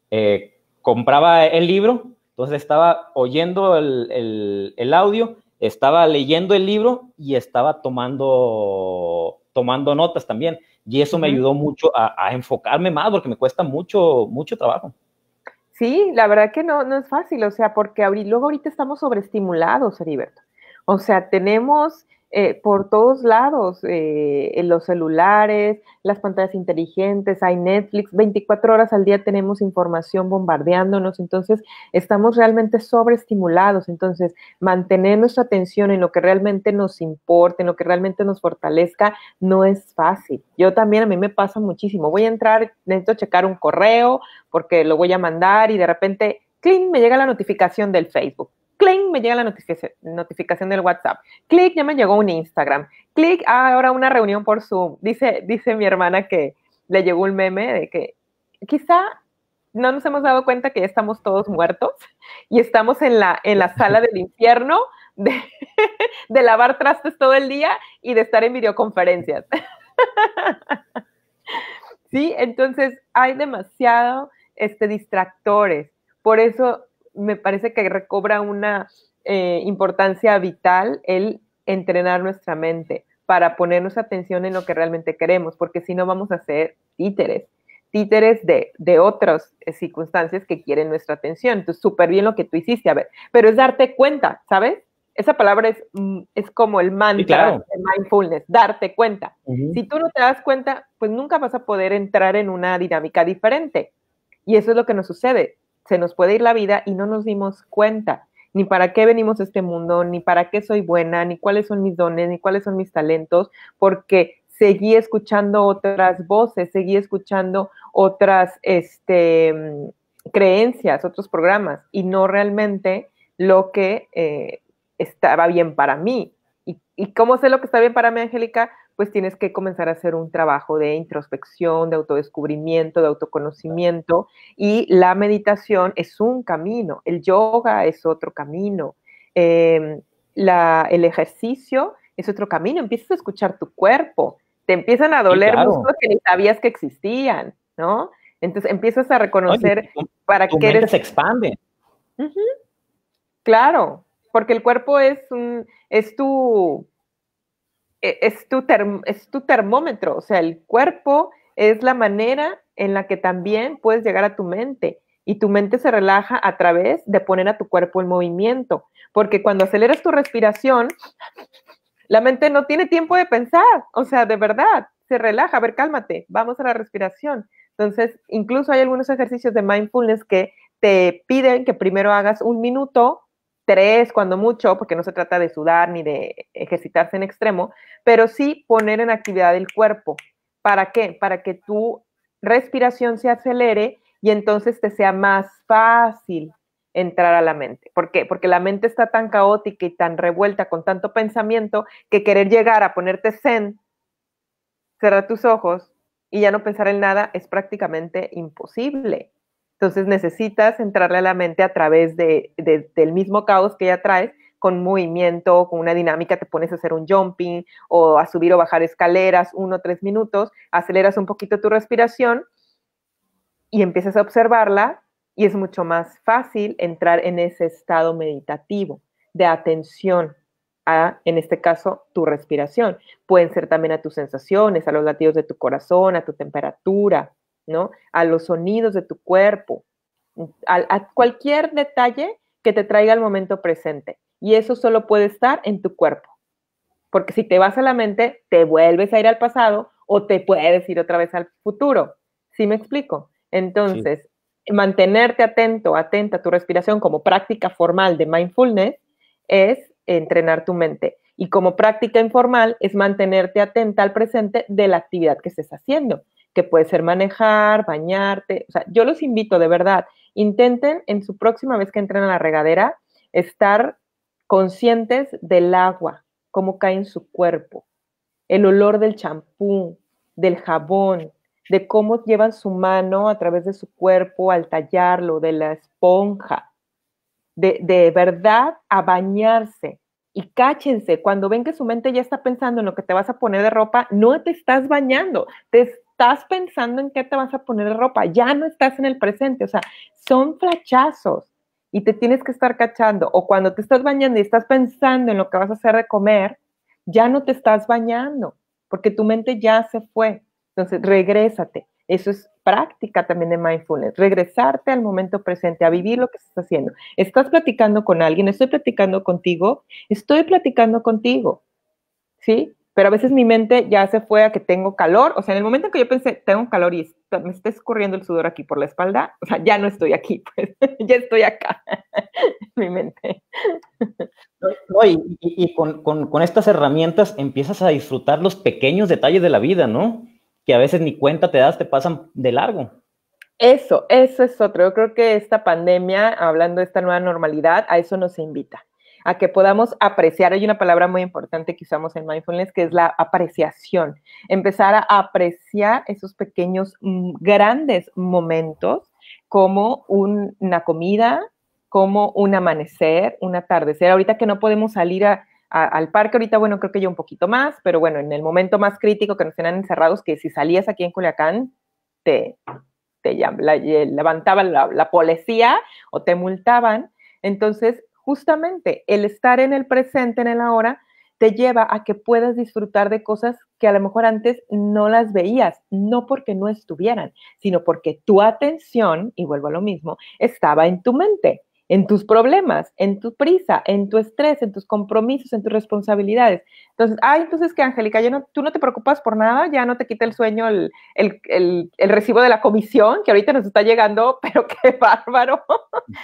eh, compraba el libro, entonces estaba oyendo el, audio, estaba leyendo el libro y estaba tomando, tomando notas también. Y eso me ayudó mucho a, enfocarme más porque me cuesta mucho, mucho trabajo. Sí, la verdad que no, no es fácil, o sea, porque ahorita, luego ahorita estamos sobreestimulados, Heriberto. O sea, tenemos eh, por todos lados, eh, en los celulares, las pantallas inteligentes, hay Netflix, 24 horas al día tenemos información bombardeándonos, entonces estamos realmente sobreestimulados, entonces mantener nuestra atención en lo que realmente nos importe, en lo que realmente nos fortalezca, no es fácil. Yo también, a mí me pasa muchísimo, voy a entrar, necesito checar un correo porque lo voy a mandar y de repente, ¡cling!, me llega la notificación del Facebook Clink, me llega la notificación del WhatsApp. Clic, ya me llegó un Instagram. Clic, ah, ahora una reunión por Zoom. Dice, dice mi hermana que le llegó un meme de que quizá no nos hemos dado cuenta que ya estamos todos muertos y estamos en la, en la sala del infierno de, de lavar trastes todo el día y de estar en videoconferencias. Sí, entonces hay demasiado este, distractores. Por eso me parece que recobra una eh, importancia vital el entrenar nuestra mente para ponernos atención en lo que realmente queremos, porque si no vamos a ser títeres, títeres de, otras eh, circunstancias que quieren nuestra atención. Entonces, súper bien lo que tú hiciste, a ver, pero es darte cuenta, ¿sabes? Esa palabra es, mm, como el mantra de mindfulness, darte cuenta. Si tú no te das cuenta, pues nunca vas a poder entrar en una dinámica diferente. Y eso es lo que nos sucede se nos puede ir la vida y no nos dimos cuenta ni para qué venimos a este mundo, ni para qué soy buena, ni cuáles son mis dones, ni cuáles son mis talentos, porque seguí escuchando otras voces, seguí escuchando otras este, mm, creencias, otros programas, y no realmente lo que eh, estaba bien para mí. ¿Y, ¿Y cómo sé lo que está bien para mí, Angélica? Pues, tienes que comenzar a hacer un trabajo de introspección, de autodescubrimiento, de autoconocimiento y la meditación es un camino, el yoga es otro camino, em, el ejercicio es otro camino, empiezas a escuchar tu cuerpo, te empiezan a doler los músculos que ni sabías que existían, ¿no? Entonces empiezas a reconocer para tu qué eres... se expande. Claro, porque el cuerpo es, un, es tu e, es tu, es tu termómetro, o sea, el cuerpo es la manera en la que también puedes llegar a tu mente y tu mente se relaja a través de poner a tu cuerpo en movimiento, porque cuando aceleras tu respiración, la mente no tiene tiempo de pensar, o sea, de verdad, se relaja, a ver, cálmate, vamos a la respiración. Entonces, incluso hay algunos ejercicios de mindfulness que te piden que primero hagas un minuto, tres cuando mucho, porque no se trata de sudar ni de ejercitarse en extremo, pero sí poner en actividad el cuerpo. ¿Para qué? Para que tu respiración se acelere y entonces te sea más fácil entrar a la mente. ¿Por qué? Porque la mente está tan caótica y tan revuelta con tanto pensamiento que querer llegar a ponerte zen, cerrar tus ojos y ya no pensar en nada es prácticamente imposible. Entonces necesitas entrarle a la mente a través de, del mismo caos que ya traes con movimiento, con una dinámica, te pones a hacer un jumping o a subir o bajar escaleras, uno o tres minutos, aceleras un poquito tu respiración y empiezas a observarla y es mucho más fácil entrar en ese estado meditativo de atención a, en este caso, tu respiración. Pueden ser también a tus sensaciones, a los latidos de tu corazón, a tu temperatura, ¿no? A los sonidos de tu cuerpo, a cualquier detalle que te traiga al momento presente. Y eso solo puede estar en tu cuerpo. Porque si te vas a la mente, te vuelves a ir al pasado o te puedes ir otra vez al futuro. ¿Sí me explico? Entonces, mantenerte atento, atenta a tu respiración como práctica formal de mindfulness es entrenar tu mente. Y como práctica informal es mantenerte atenta al presente de la actividad que estés haciendo, que puede ser manejar, bañarte. O sea, yo los invito de verdad, intenten en su próxima vez que entren a la regadera estar conscientes del agua, cómo cae en su cuerpo, el olor del champú, del jabón, de cómo llevan su mano a través de su cuerpo al tallarlo, de la esponja, de, verdad a bañarse. Y cáchense, cuando ven que su mente ya está pensando en lo que te vas a poner de ropa, no te estás bañando, te estás pensando en qué te vas a poner de ropa, ya no estás en el presente, o sea, son flachazos y te tienes que estar cachando. O cuando te estás bañando y estás pensando en lo que vas a hacer de comer, ya no te estás bañando porque tu mente ya se fue. Entonces, regrésate. Eso es práctica también de mindfulness, regresarte al momento presente, a vivir lo que estás haciendo. Estás platicando con alguien, estoy platicando contigo, estoy platicando contigo, ¿sí? Pero a veces mi mente ya se fue a que tengo calor, o sea, en el momento en que yo pensé, tengo calor y me está escurriendo el sudor aquí por la espalda, o sea, ya no estoy aquí, pues, ya estoy acá, en mi mente. y, con, con, estas herramientas empiezas a disfrutar los pequeños detalles de la vida, ¿no? Que a veces ni cuenta te das, te pasan de largo. Eso, eso es otro. Yo creo que esta pandemia, hablando de esta nueva normalidad, a eso nos invita a que podamos apreciar. Hay una palabra muy importante que usamos en mindfulness que es la apreciación. Empezar a apreciar esos pequeños, mm, grandes momentos como una comida, como un amanecer, un atardecer. Ahorita que no podemos salir al parque, ahorita, bueno, creo que ya un poquito más, pero bueno, en el momento más crítico que nos tenían encerrados, que si salías aquí en Culiacán, te, te eh, levantaban la, la policía o te multaban. Entonces, justamente el estar en el presente, en el ahora, te lleva a que puedas disfrutar de cosas que a lo mejor antes no las veías, no porque no estuvieran, sino porque tu atención, y vuelvo a lo mismo, estaba en tu mente en tus problemas, en tu prisa, en tu estrés, en tus compromisos, en tus responsabilidades. Entonces, ah, entonces que Angélica, ya no, tú no te preocupas por nada, ya no te quita el sueño el, recibo de la comisión, que ahorita nos está llegando, pero qué bárbaro.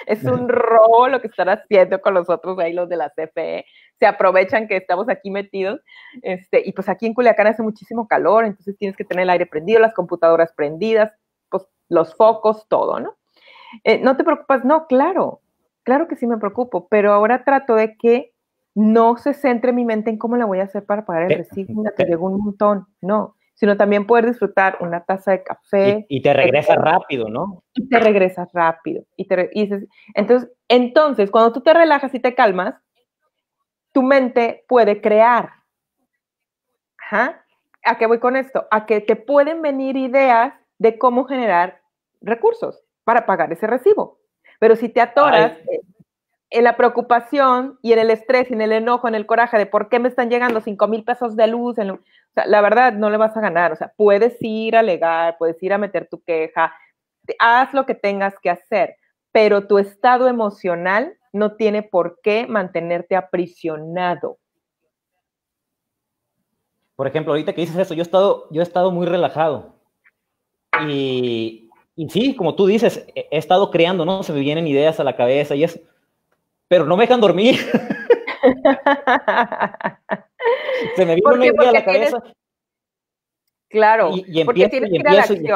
es un robo lo que están haciendo con los otros ahí, los de la CFE. Se aprovechan que estamos aquí metidos. Este, y pues aquí en Culiacán hace muchísimo calor, entonces tienes que tener el aire prendido, las computadoras prendidas, pues, los focos, todo, ¿no? Eh, no te preocupas, no, claro, Claro que sí me preocupo, pero ahora trato de que no se centre mi mente en cómo la voy a hacer para pagar el eh, recibo, que eh. llegó un montón, no, sino también poder disfrutar una taza de café. Y, te regresas este, rápido, ¿no? Y te regresas rápido. Y, dices, entonces, entonces, cuando tú te relajas y te calmas, tu mente puede crear. Ajá. ¿A qué voy con esto? A que te pueden venir ideas de cómo generar recursos para pagar ese recibo. Pero si te atoras eh, en la preocupación y en el estrés, y en el enojo, en el coraje de por qué me están llegando 5 mil pesos de luz, la verdad no le vas a ganar. O sea, puedes ir a alegar, puedes ir a meter tu queja, haz lo que tengas que hacer, pero tu estado emocional no tiene por qué mantenerte aprisionado. Por ejemplo, ahorita que dices eso, yo he estado, yo he estado muy relajado. Y, y sí, como tú dices, he, estado creando, ¿no? Se me vienen ideas a la cabeza y es, pero no me dejan dormir. Se me viene una idea a la cabeza. Claro, porque tienes y que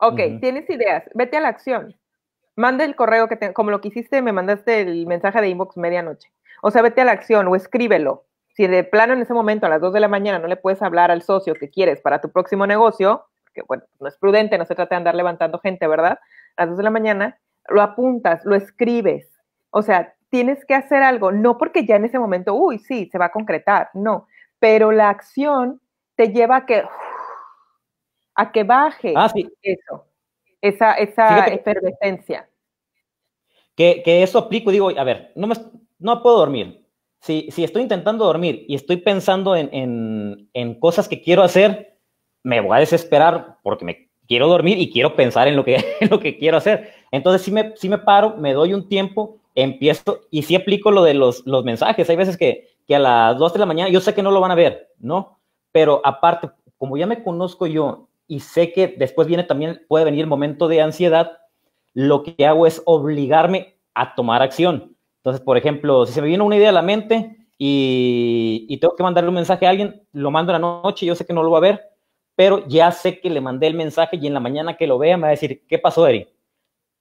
Ok, tienes ideas, vete a la acción. Manda el correo que como lo que hiciste, me mandaste el mensaje de inbox medianoche. O sea, vete a la acción o escríbelo. Si de plano en ese momento a las 2 de la mañana no le puedes hablar al socio que quieres para tu próximo negocio, no es prudente, no se trata de andar levantando gente, ¿verdad? A las dos de la mañana, lo apuntas, lo escribes. O sea, tienes que hacer algo, no porque ya en ese momento, uy, sí, se va a concretar, no, pero la acción te lleva a que, a que baje ah, eso, esa, esa efervescencia. Que, que, eso aplico, digo, a ver, no, me, no puedo dormir. Si, si estoy intentando dormir y estoy pensando en, en, en cosas que quiero hacer, me voy a desesperar porque me quiero dormir y quiero pensar en lo que, lo que quiero hacer. Entonces, si me, si me paro, me doy un tiempo, empiezo y si aplico lo de los, mensajes. Hay veces que, que a las 2 de la mañana yo sé que no lo van a ver, ¿no? Pero aparte, como ya me conozco yo y sé que después viene también, puede venir el momento de ansiedad, lo que hago es obligarme a tomar acción. Entonces, por ejemplo, si se me viene una idea a la mente y, y tengo que mandarle un mensaje a alguien, lo mando en la noche, yo sé que no lo va a ver, pero ya sé que le mandé el mensaje y en la mañana que lo vea me va a decir, ¿qué pasó, Eri?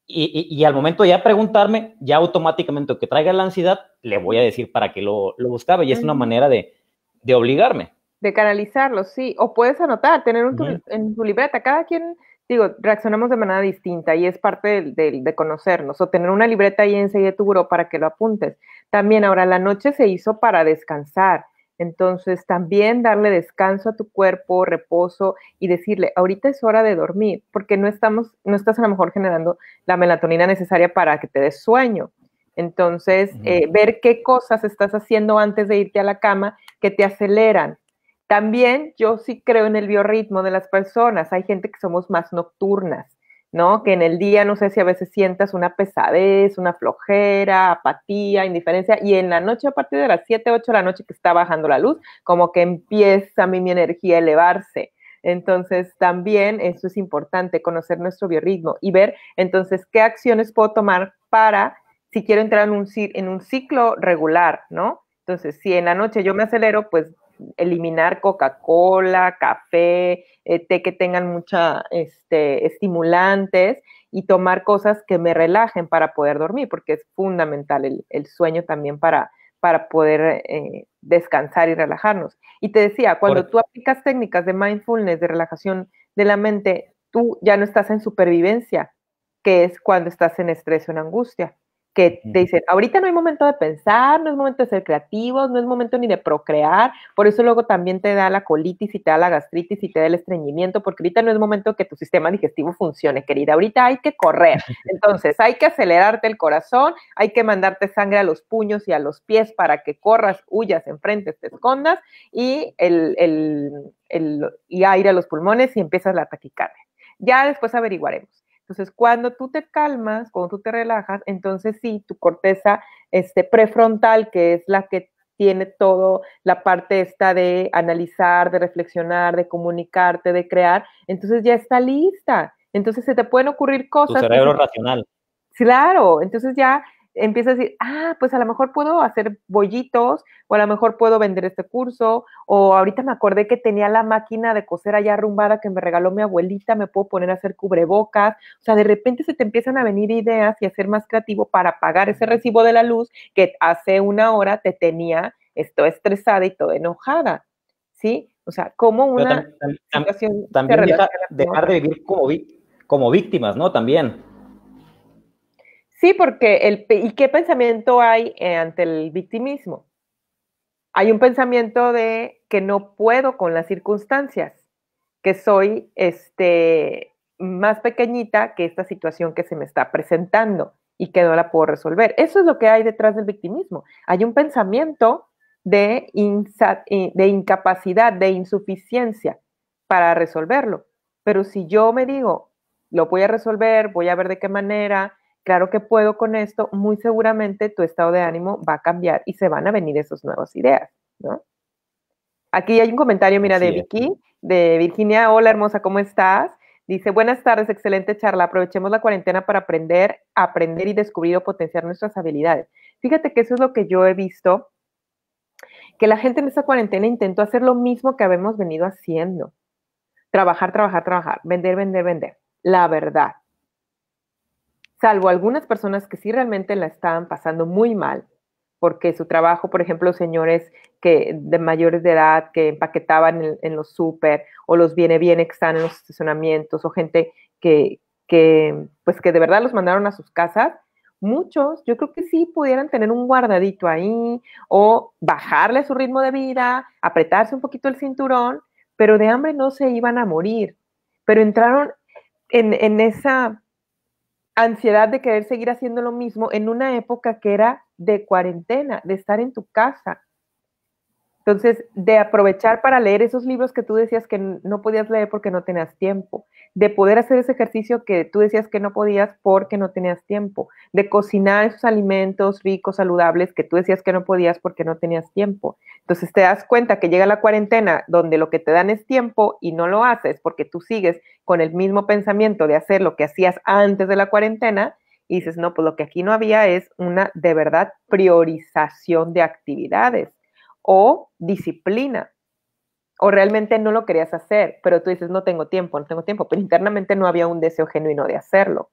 Y, al momento de ya preguntarme, ya automáticamente, que traiga la ansiedad, le voy a decir para que lo, lo buscaba y es una manera de, de obligarme. De canalizarlo, sí. O puedes anotar, tener en tu libreta. Cada quien digo, reaccionamos de manera distinta y es parte del, de conocernos o tener una libreta ahí enseguida de tu buró para que lo apuntes. También ahora la noche se hizo para descansar entonces, también darle descanso a tu cuerpo, reposo y decirle, ahorita es hora de dormir, porque no, estamos, no estás a lo mejor generando la melatonina necesaria para que te des sueño. Entonces, eh, ver qué cosas estás haciendo antes de irte a la cama que te aceleran. También yo sí creo en el biorritmo de las personas. Hay gente que somos más nocturnas ¿no? Que en el día, no sé si a veces sientas una pesadez, una flojera, apatía, indiferencia, y en la noche, a partir de las 7, 8 de la noche que está bajando la luz, como que empieza a mi energía a elevarse. Entonces, también eso es importante, conocer nuestro biorritmo y ver entonces qué acciones puedo tomar para si quiero entrar en un, en un ciclo regular, ¿no? Entonces, si en la noche yo me acelero, pues eliminar Coca-Cola, café, eh, té que tengan mucha este, estimulantes y tomar cosas que me relajen para poder dormir, porque es fundamental el, sueño también para, poder eh, descansar y relajarnos. Y te decía, cuando tú aplicas técnicas de mindfulness, de relajación de la mente, tú ya no estás en supervivencia, que es cuando estás en estrés o en angustia que te dicen, ahorita no hay momento de pensar, no es momento de ser creativos, no es momento ni de procrear, por eso luego también te da la colitis y te da la gastritis y te da el estreñimiento, porque ahorita no es momento que tu sistema digestivo funcione, querida, ahorita hay que correr, entonces hay que acelerarte el corazón, hay que mandarte sangre a los puños y a los pies para que corras, huyas, enfrentes, te escondas y, el, el, el y aire a los pulmones y empiezas la taquicardia. Ya después averiguaremos. Entonces, cuando tú te calmas, cuando tú te relajas, entonces sí, tu corteza este, prefrontal, que es la que tiene todo la parte esta de analizar, de reflexionar, de comunicarte, de crear, entonces ya está lista. Entonces se te pueden ocurrir cosas. Tu cerebro racional. Claro, entonces ya empieza a decir, ah, pues a lo mejor puedo hacer bollitos, o a lo mejor puedo vender este curso, o ahorita me acordé que tenía la máquina de coser allá arrumbada que me regaló mi abuelita, me puedo poner a hacer cubrebocas. O sea, de repente se te empiezan a venir ideas y a ser más creativo para pagar ese recibo de la luz que hace una hora te tenía esto estresada y todo enojada, ¿sí? O sea, como una También dejar de vivir como víctimas, ¿no? También. Sí, porque el, ¿y qué pensamiento hay ante el victimismo? Hay un pensamiento de que no puedo con las circunstancias, que soy este, más pequeñita que esta situación que se me está presentando y que no la puedo resolver. Eso es lo que hay detrás del victimismo. Hay un pensamiento de, eh, de incapacidad, de insuficiencia para resolverlo. Pero si yo me digo, lo voy a resolver, voy a ver de qué manera, claro que puedo con esto, muy seguramente tu estado de ánimo va a cambiar y se van a venir esas nuevas ideas, ¿no? Aquí hay un comentario, mira, de Vicky, de Virginia. Hola, hermosa, ¿cómo estás? Dice, buenas tardes, excelente charla. Aprovechemos la cuarentena para aprender, aprender y descubrir o potenciar nuestras habilidades. Fíjate que eso es lo que yo he visto, que la gente en esta cuarentena intentó hacer lo mismo que habíamos venido haciendo. Trabajar, trabajar, trabajar, vender, vender, vender. La verdad salvo algunas personas que sí realmente la estaban pasando muy mal, porque su trabajo, por ejemplo, señores que de mayores de edad que empaquetaban en, los súper o los viene bien que están en los estacionamientos o gente que, pues que de verdad los mandaron a sus casas, muchos yo creo que sí pudieran tener un guardadito ahí o bajarle su ritmo de vida, apretarse un poquito el cinturón, pero de hambre no se iban a morir, pero entraron en, en esa ansiedad de querer seguir haciendo lo mismo en una época que era de cuarentena, de estar en tu casa, entonces, de aprovechar para leer esos libros que tú decías que no podías leer porque no tenías tiempo, de poder hacer ese ejercicio que tú decías que no podías porque no tenías tiempo, de cocinar esos alimentos ricos, saludables que tú decías que no podías porque no tenías tiempo. Entonces, te das cuenta que llega la cuarentena donde lo que te dan es tiempo y no lo haces porque tú sigues con el mismo pensamiento de hacer lo que hacías antes de la cuarentena y dices, no, pues lo que aquí no había es una de verdad priorización de actividades o disciplina. O realmente no lo querías hacer, pero tú dices, no tengo tiempo, no tengo tiempo, pero internamente no había un deseo genuino de hacerlo.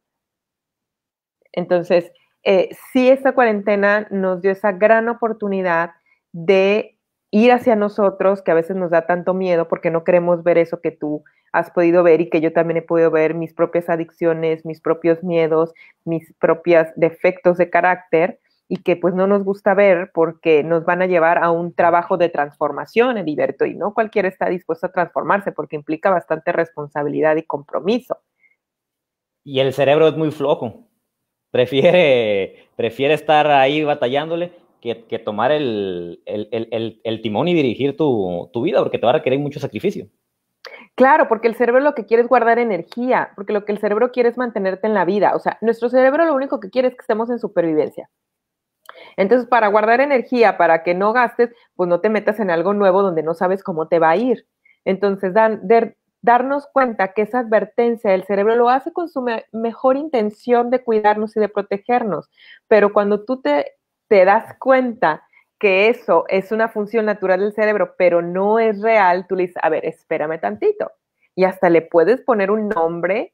Entonces, eh, sí, esta cuarentena nos dio esa gran oportunidad de ir hacia nosotros, que a veces nos da tanto miedo porque no queremos ver eso que tú has podido ver y que yo también he podido ver, mis propias adicciones, mis propios miedos, mis propios defectos de carácter y que pues no nos gusta ver porque nos van a llevar a un trabajo de transformación, Heriberto, y no cualquiera está dispuesto a transformarse porque implica bastante responsabilidad y compromiso. Y el cerebro es muy flojo, prefiere, prefiere estar ahí batallándole que, tomar el, timón y dirigir tu, tu vida porque te va a requerir mucho sacrificio. Claro, porque el cerebro lo que quiere es guardar energía, porque lo que el cerebro quiere es mantenerte en la vida. O sea, nuestro cerebro lo único que quiere es que estemos en supervivencia. Entonces, para guardar energía, para que no gastes, pues no te metas en algo nuevo donde no sabes cómo te va a ir. Entonces, darnos cuenta que esa advertencia del cerebro lo hace con su mejor intención de cuidarnos y de protegernos, pero cuando tú te, das cuenta que eso es una función natural del cerebro, pero no es real, tú le dices, a ver, espérame tantito. Y hasta le puedes poner un nombre,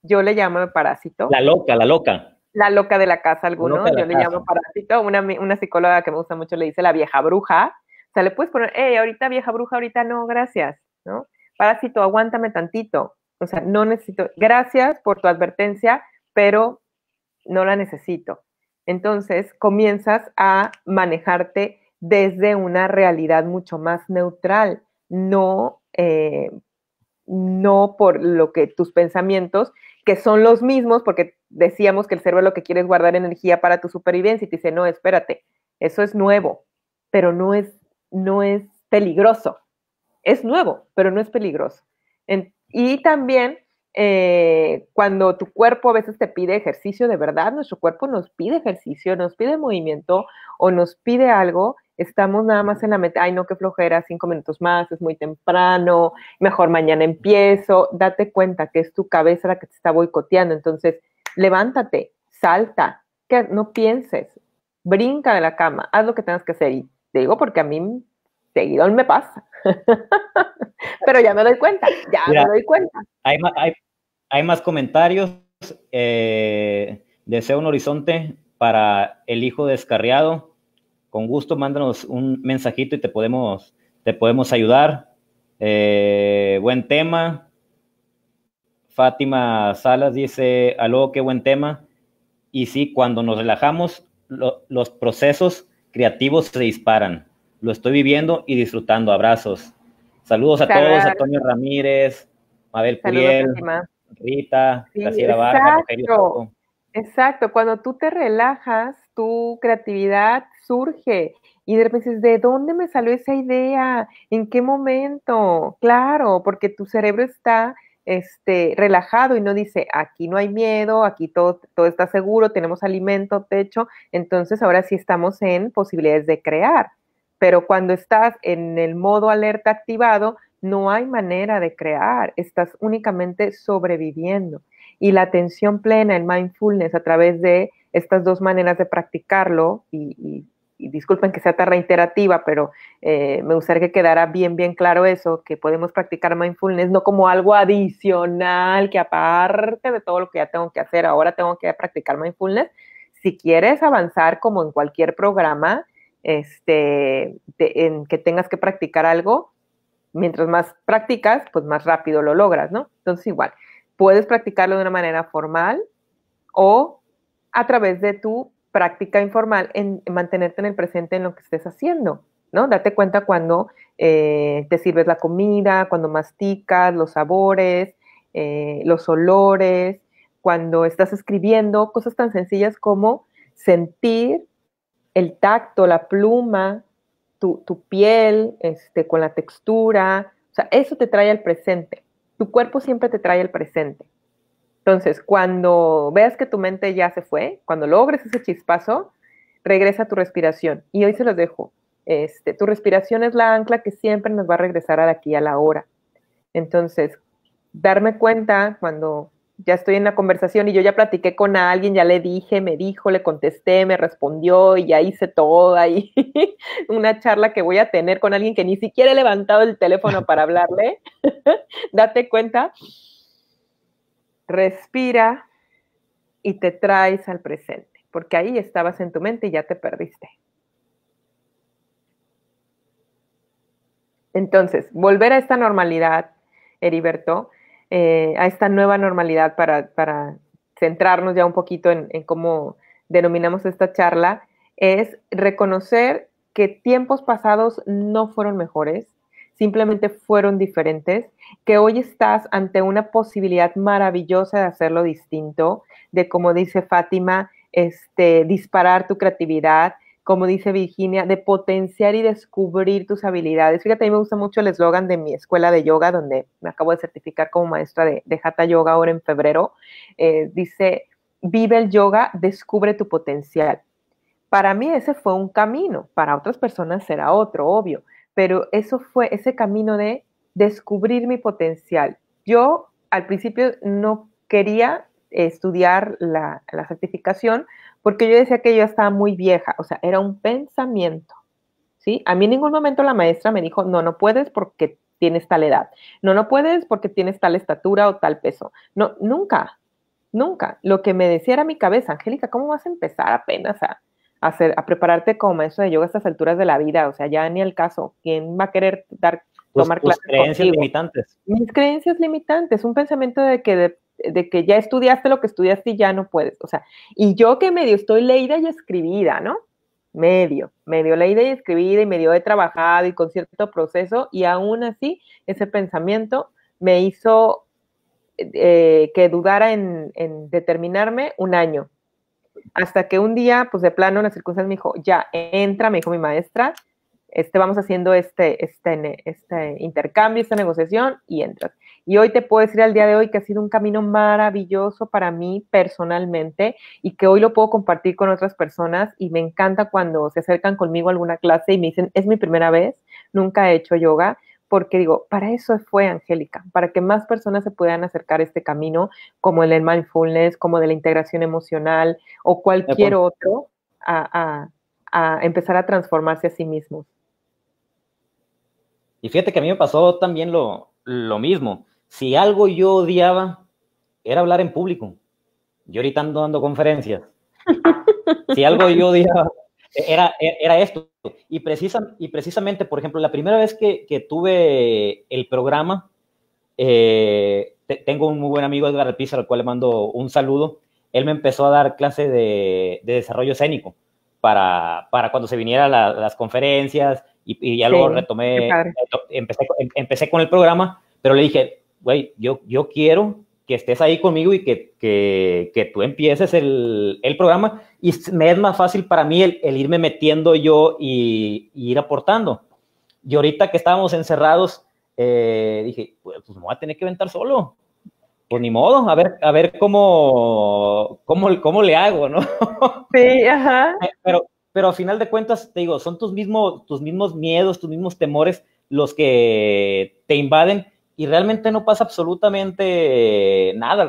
yo le llamo parásito. La loca, la loca la loca de la casa, alguno, yo le llamo parásito, una, una psicóloga que me gusta mucho le dice la vieja bruja, o sea, le puedes poner, hey, ahorita vieja bruja, ahorita no, gracias, ¿no? Parásito, aguántame tantito, o sea, no necesito, gracias por tu advertencia, pero no la necesito. Entonces comienzas a manejarte desde una realidad mucho más neutral, no eh, no por lo que tus pensamientos, que son los mismos, porque decíamos que el cerebro lo que quiere es guardar energía para tu supervivencia y te dice, no, espérate, eso es nuevo, pero no es, no es peligroso. Es nuevo, pero no es peligroso. y también eh, cuando tu cuerpo a veces te pide ejercicio de verdad, nuestro cuerpo nos pide ejercicio, nos pide movimiento o nos pide algo Estamos nada más en la meta, ay no, qué flojera, cinco minutos más, es muy temprano, mejor mañana empiezo. Date cuenta que es tu cabeza la que te está boicoteando. Entonces, levántate, salta, que no pienses, brinca de la cama, haz lo que tengas que hacer. Y te digo porque a mí seguido me pasa. Pero ya me doy cuenta, ya me doy cuenta. Hay, más comentarios. Eh, deseo un horizonte para el hijo descarriado con gusto mándanos un mensajito y te podemos, te podemos ayudar. Eh, buen tema. Fátima Salas dice, aló, qué buen tema. Y sí, cuando nos relajamos, los procesos creativos se disparan. Lo estoy viviendo y disfrutando. Abrazos. Saludos a todos. todos, Antonio Ramírez, Mabel Curiel, Rita, Graciela Barra, Exacto, cuando tú te relajas, tu creatividad surge. Y de repente dices, ¿de dónde me salió esa idea? ¿En qué momento? Claro, porque tu cerebro está este, relajado y no dice, aquí no hay miedo, aquí todo, todo está seguro, tenemos alimento, techo, entonces ahora sí estamos en posibilidades de crear. Pero cuando estás en el modo alerta activado, no hay manera de crear, estás únicamente sobreviviendo. Y la atención plena, el mindfulness a través de estas dos maneras de practicarlo y, disculpen que sea tan reiterativa, pero eh, me gustaría que quedara bien, bien claro eso, que podemos practicar mindfulness no como algo adicional, que aparte de todo lo que ya tengo que hacer, ahora tengo que practicar mindfulness. Si quieres avanzar como en cualquier programa, este, en que tengas que practicar algo, mientras más practicas, pues más rápido lo logras, ¿no? Entonces igual, puedes practicarlo de una manera formal o a través de tu práctica informal en, mantenerte en el presente en lo que estés haciendo, ¿no? Date cuenta cuando eh, te sirves la comida, cuando masticas, los sabores, eh, los olores, cuando estás escribiendo, cosas tan sencillas como sentir el tacto, la pluma, tu, piel, este, con la textura, o sea, eso te trae al presente. Tu cuerpo siempre te trae al presente. Entonces, cuando veas que tu mente ya se fue, cuando logres ese chispazo, regresa tu respiración. Y hoy se los dejo. Este, tu respiración es la ancla que siempre nos va a regresar al aquí a la hora. Entonces, darme cuenta cuando ya estoy en la conversación y yo ya platiqué con alguien, ya le dije, me dijo, le contesté, me respondió y ya hice todo ahí. una charla que voy a tener con alguien que ni siquiera he levantado el teléfono para hablarle. Date cuenta respira y te traes al presente, porque ahí estabas en tu mente y ya te perdiste. Entonces, volver a esta normalidad, Heriberto, eh, a esta nueva normalidad para, centrarnos ya un poquito en cómo denominamos esta charla, es reconocer que tiempos pasados no fueron mejores, simplemente fueron diferentes, que hoy estás ante una posibilidad maravillosa de hacerlo distinto, de como dice Fátima, este, disparar tu creatividad, como dice Virginia, de potenciar y descubrir tus habilidades. Fíjate, a mí me gusta mucho el eslogan de mi escuela de yoga, donde me acabo de certificar como maestra de, de Hatha Yoga ahora en febrero. Eh, dice, vive el yoga, descubre tu potencial. Para mí ese fue un camino, para otras personas será otro, obvio, pero eso fue ese camino de descubrir mi potencial. Yo al principio no quería eh, estudiar la, la, certificación porque yo decía que yo estaba muy vieja, o sea, era un pensamiento, ¿sí? A mí en ningún momento la maestra me dijo, no, no puedes porque tienes tal edad, no, no puedes porque tienes tal estatura o tal peso, no, nunca, nunca. Lo que me decía era mi cabeza, Angélica, ¿cómo vas a empezar apenas a, a prepararte como eso de yoga a estas alturas de la vida, o sea, ya ni el caso, ¿quién va a querer dar, tomar clases? Mis creencias limitantes. Mis creencias limitantes, un pensamiento de que de, que ya estudiaste lo que estudiaste y ya no puedes, o sea, y yo que medio estoy leída y escribida, ¿no? medio, medio leída y escribida y medio he trabajado y con cierto proceso y aún así ese pensamiento me hizo eh, eh, que dudara en, en, determinarme un año. Hasta que un día, pues de plano, una circunstancia me dijo, ya, entra, me dijo mi maestra, este, vamos haciendo este, este, este intercambio, esta negociación y entras. Y hoy te puedo decir al día de hoy que ha sido un camino maravilloso para mí personalmente y que hoy lo puedo compartir con otras personas y me encanta cuando se acercan conmigo a alguna clase y me dicen, es mi primera vez, nunca he hecho yoga, porque digo, para eso fue Angélica, para que más personas se puedan acercar a este camino, como el del mindfulness, como de la integración emocional o cualquier otro, a, empezar a transformarse a sí mismos. Y fíjate que a mí me pasó también lo, lo mismo. Si algo yo odiaba, era hablar en público. Yo ahorita ando dando conferencias. Si algo yo odiaba era, e-, era esto. Y, precisa, y precisamente, por ejemplo, la primera vez que, tuve el programa, eh, tengo un muy buen amigo, Edgar repisa al cual le mando un saludo. Él me empezó a dar clase de, desarrollo escénico para, para cuando se viniera las conferencias y, ya luego retomé, eh, em-, empecé, con el programa, pero le dije, güey, yo, yo quiero que estés ahí conmigo y que, que, tú empieces el, programa. Y me es más fácil para mí el, irme metiendo yo y, ir aportando. Y ahorita que estábamos encerrados, eh, dije, pues, no pues, me voy a tener que aventar solo. por pues, ni modo, a ver, a ver cómo, cómo, cómo le hago, ¿no? Sí, ajá. Eh, pero, pero a final de cuentas, te digo, son tus mismos, tus mismos miedos, tus mismos temores los que te invaden y realmente no pasa absolutamente nada.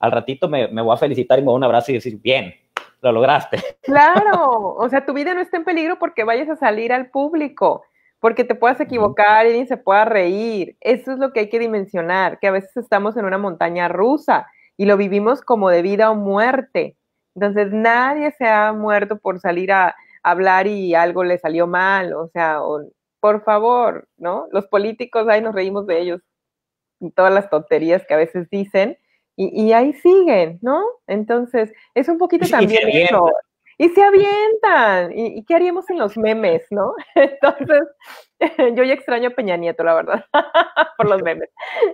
Al, ratito me, voy a felicitar y me voy a un abrazo y decir, bien, lo lograste. Claro, o sea, tu vida no está en peligro porque vayas a salir al público, porque te puedas equivocar y se pueda reír. Eso es lo que hay que dimensionar, que a veces estamos en una montaña rusa y lo vivimos como de vida o muerte. Entonces, nadie se ha muerto por salir a hablar y algo le salió mal, o sea, por favor, ¿no? Los políticos, ahí nos reímos de ellos todas las tonterías que a veces dicen, y, ahí siguen, ¿no? Entonces, es un poquito también y eso. Y se avientan. ¿Y, qué haríamos en los memes, no? Entonces, yo ya extraño a Peña Nieto, la verdad, por los memes.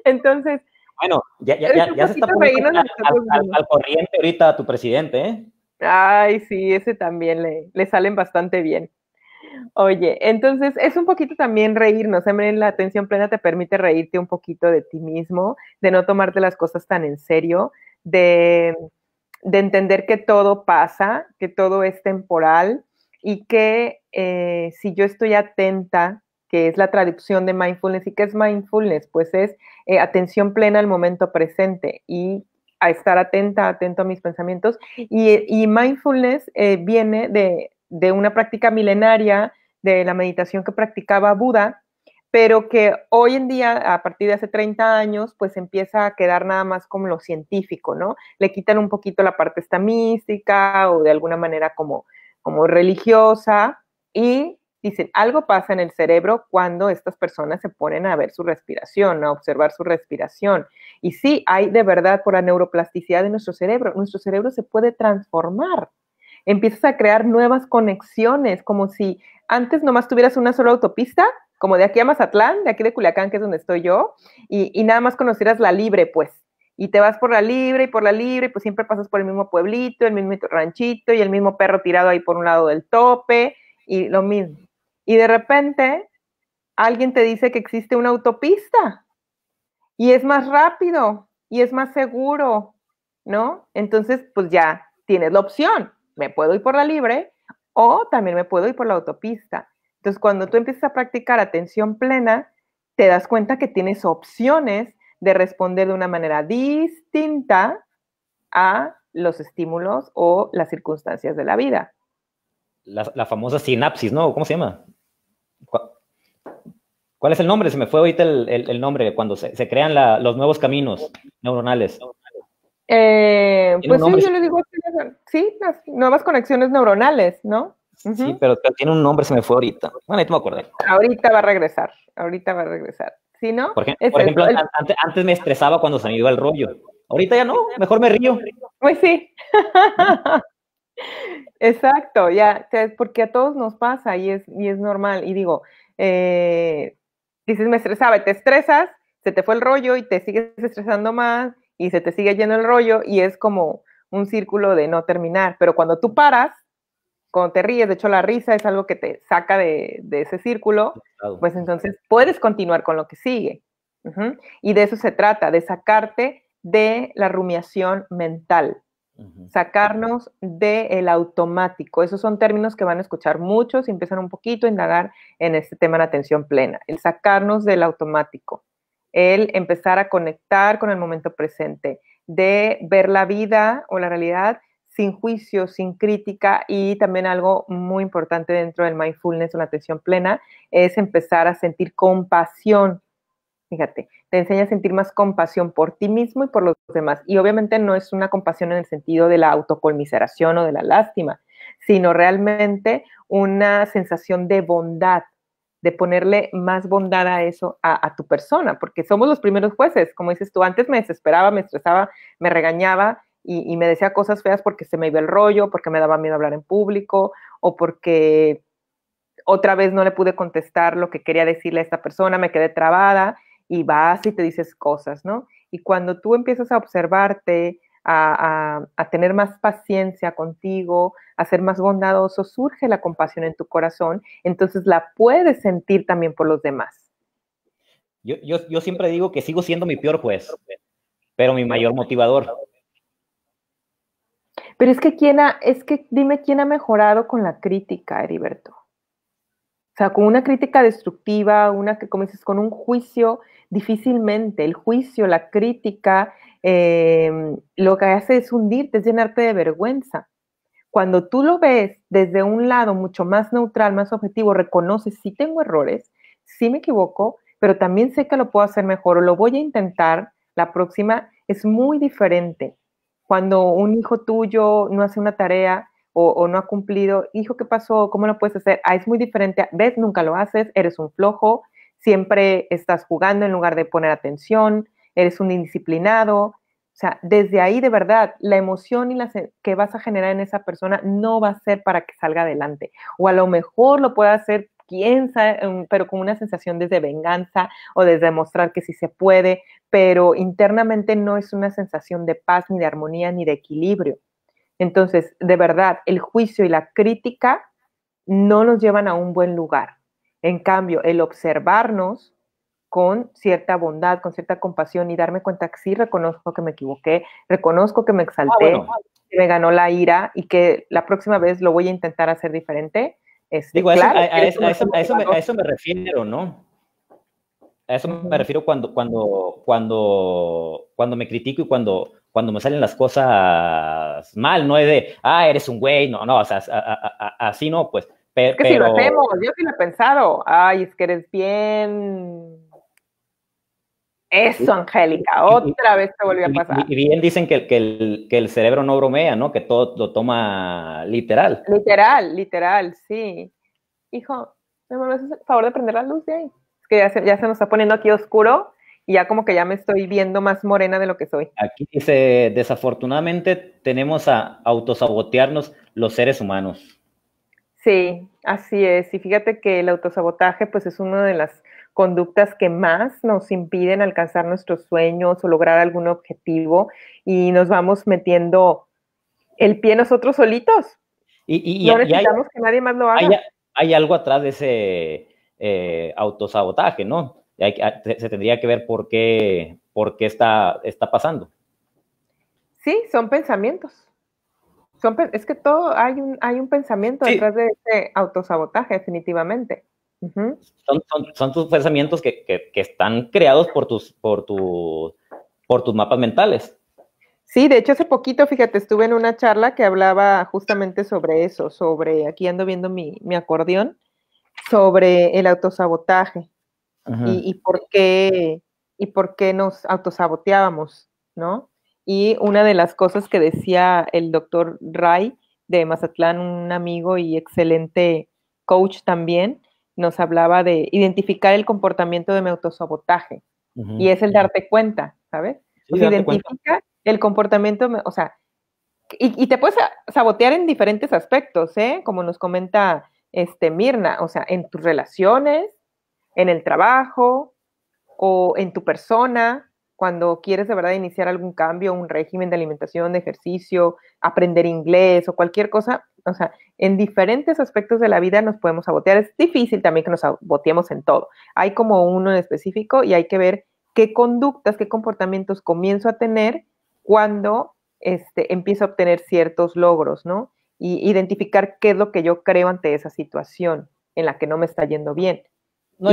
Entonces. Bueno, ya, ya, ya, se está poniendo al, corriente ahorita a tu presidente, ¿eh? Ay, sí, ese también le, le salen bastante bien. Oye, entonces es un poquito también reírnos. En la atención plena te permite reírte un poquito de ti mismo, de no tomarte las cosas tan en serio, de, entender que todo pasa, que todo es temporal y que eh, si yo estoy atenta, que es la traducción de mindfulness, ¿y qué es mindfulness? Pues es eh, atención plena al momento presente y a estar atenta, atento a mis pensamientos. Y, mindfulness eh, viene de de una práctica milenaria de la meditación que practicaba Buda, pero que hoy en día, a partir de hace 30 años, pues empieza a quedar nada más como lo científico, ¿no? Le quitan un poquito la parte esta mística o de alguna manera como, como religiosa y dicen, algo pasa en el cerebro cuando estas personas se ponen a ver su respiración, a observar su respiración. Y sí, hay de verdad por la neuroplasticidad de nuestro cerebro, nuestro cerebro se puede transformar empiezas a crear nuevas conexiones, como si antes nomás tuvieras una sola autopista, como de aquí a Mazatlán, de aquí de Culiacán, que es donde estoy yo, y, nada más conocieras la libre, pues. Y te vas por la libre y por la libre, y pues siempre pasas por el mismo pueblito, el mismo ranchito y el mismo perro tirado ahí por un lado del tope y lo mismo. Y de repente alguien te dice que existe una autopista y es más rápido y es más seguro, ¿no? Entonces, pues ya tienes la opción me puedo ir por la libre o también me puedo ir por la autopista. Entonces, cuando tú empiezas a practicar atención plena, te das cuenta que tienes opciones de responder de una manera distinta a los estímulos o las circunstancias de la vida. La, famosa sinapsis, ¿no? ¿Cómo se llama? ¿Cuál es el nombre? Se me fue ahorita el, nombre, cuando se, crean los nuevos caminos neuronales. Eh, pues sí, yo le digo sí, las nuevas conexiones neuronales, ¿no? Sí, pero tiene un nombre, se me fue ahorita. Bueno, ahí te me acordé. Ahorita va a regresar, ahorita va a regresar. ¿Sí, no? Por, ejemplo, antes, me estresaba cuando se me iba el rollo. Ahorita ya no, mejor me río. Pues sí. Exacto, ya, porque a todos nos pasa y es, y es normal. Y digo, eh, dices, me estresaba, y te estresas, se te fue el rollo y te sigues estresando más y se te sigue yendo el rollo y es como, un círculo de no terminar, pero cuando tú paras, cuando te ríes, de hecho la risa es algo que te saca de, ese círculo, pues entonces puedes continuar con lo que sigue. Y de eso se trata, de sacarte de la rumiación mental, sacarnos del automático. Esos son términos que van a escuchar muchos, y empiezan un poquito a indagar en este tema de atención plena, el sacarnos del automático, el empezar a conectar con el momento presente, de ver la vida o la realidad sin juicio, sin crítica y también algo muy importante dentro del mindfulness o la atención plena es empezar a sentir compasión. Fíjate, te enseña a sentir más compasión por ti mismo y por los demás. Y obviamente no es una compasión en el sentido de la autocomiseración o de la lástima, sino realmente una sensación de bondad, de ponerle más bondad a eso, a, tu persona, porque somos los primeros jueces, como dices tú, antes me desesperaba, me estresaba, me regañaba y, y me decía cosas feas porque se me iba el rollo, porque me daba miedo hablar en público o porque otra vez no le pude contestar lo que quería decirle a esta persona, me quedé trabada y vas y te dices cosas, ¿no? Y cuando tú empiezas a observarte a, tener más paciencia contigo, a ser más bondadoso, surge la compasión en tu corazón, entonces la puedes sentir también por los demás. Yo, siempre digo que sigo siendo mi peor juez, pero mi mayor motivador. Pero es que es que dime quién ha mejorado con la crítica, Heriberto. O sea, con una crítica destructiva, una que comiences con un juicio difícilmente. El juicio, la crítica, em, lo que hace es hundirte, es llenarte de vergüenza. Cuando tú lo ves desde un lado mucho más neutral, más objetivo, reconoces, si tengo errores, si me equivoco, pero también sé que lo puedo hacer mejor o lo voy a intentar la próxima, es muy diferente. Cuando un hijo tuyo no hace una tarea o, no ha cumplido, hijo, ¿qué pasó? ¿Cómo lo puedes hacer? Ah, es muy diferente. ¿Ves? Nunca lo haces, eres un flojo, siempre estás jugando en lugar de poner atención, eres un indisciplinado. O sea, desde ahí de verdad, la emoción y que vas a generar en esa persona no va a ser para que salga adelante. O a lo mejor lo puede hacer, quién sabe, pero con una sensación desde venganza o desde demostrar que sí se puede, pero internamente no es una sensación de paz, ni de armonía, ni de equilibrio. Entonces, de verdad, el juicio y la crítica no nos llevan a un buen lugar. En cambio, el observarnos con cierta bondad, con cierta compasión y darme cuenta que sí reconozco que me equivoqué, reconozco que me exalté, ah, me ganó la ira y que la próxima vez lo voy a intentar hacer diferente. es Digo, claro, a, eso, me, refiero, ¿no? A eso me refiero cuando, cuando, cuando, cuando me critico y cuando, cuando me salen las cosas mal, no es de, ah, eres un güey, no, no, o así no, pues es que si lo hacemos, yo sí lo he pensado. Ay, es que eres bien. Eso, Angélica, otra vez te volvió a pasar. Y bien dicen que, que, el, cerebro no bromea, ¿no? Que todo lo toma literal. Literal, literal, sí. Hijo, me vuelves el favor de prender la luz de ahí. Es que ya se, ya se nos está poniendo aquí oscuro y ya como que ya me estoy viendo más morena de lo que soy. Aquí dice, desafortunadamente tenemos a autosabotearnos los seres humanos. Sí, así es. Y fíjate que el autosabotaje pues es una de las conductas que más nos impiden alcanzar nuestros sueños o lograr algún objetivo y nos vamos metiendo el pie nosotros solitos. Y, y no necesitamos que nadie más lo haga. Hay, algo atrás de ese eh, autosabotaje, ¿no? Ah, se tendría que ver por qué, por qué está, está pasando. Sí, son pensamientos es que todo hay un, pensamiento detrás de ese autosabotaje, definitivamente. son, tus pensamientos que, están creados por tus, por, tu, por tus mapas mentales. Sí, de hecho hace poquito, fíjate, estuve en una charla que hablaba justamente sobre eso, sobre, aquí ando viendo mi, mi acordeón, sobre el autosabotaje y, por qué, y por qué nos autosaboteábamos, ¿no? Y una de las cosas que decía el doctor Ray de Mazatlán, un amigo y excelente coach también, nos hablaba de identificar el comportamiento de mi autosabotaje. Y es el darte cuenta, ¿sabes? identifica el comportamiento, o sea, y, te puedes sabotear en diferentes aspectos, ¿eh? Como nos comenta este Mirna, o sea, en tus relaciones, en el trabajo o en tu persona, cuando quieres de verdad iniciar algún cambio, un régimen de alimentación, de ejercicio, aprender inglés o cualquier cosa, o sea, en diferentes aspectos de la vida nos podemos abotear. Es difícil también que nos saboteemos en todo. Hay como uno en específico y hay que ver qué conductas, qué comportamientos comienzo a tener cuando este, empiezo a obtener ciertos logros, ¿no? Y identificar qué es lo que yo creo ante esa situación en la que no me está yendo bien. No,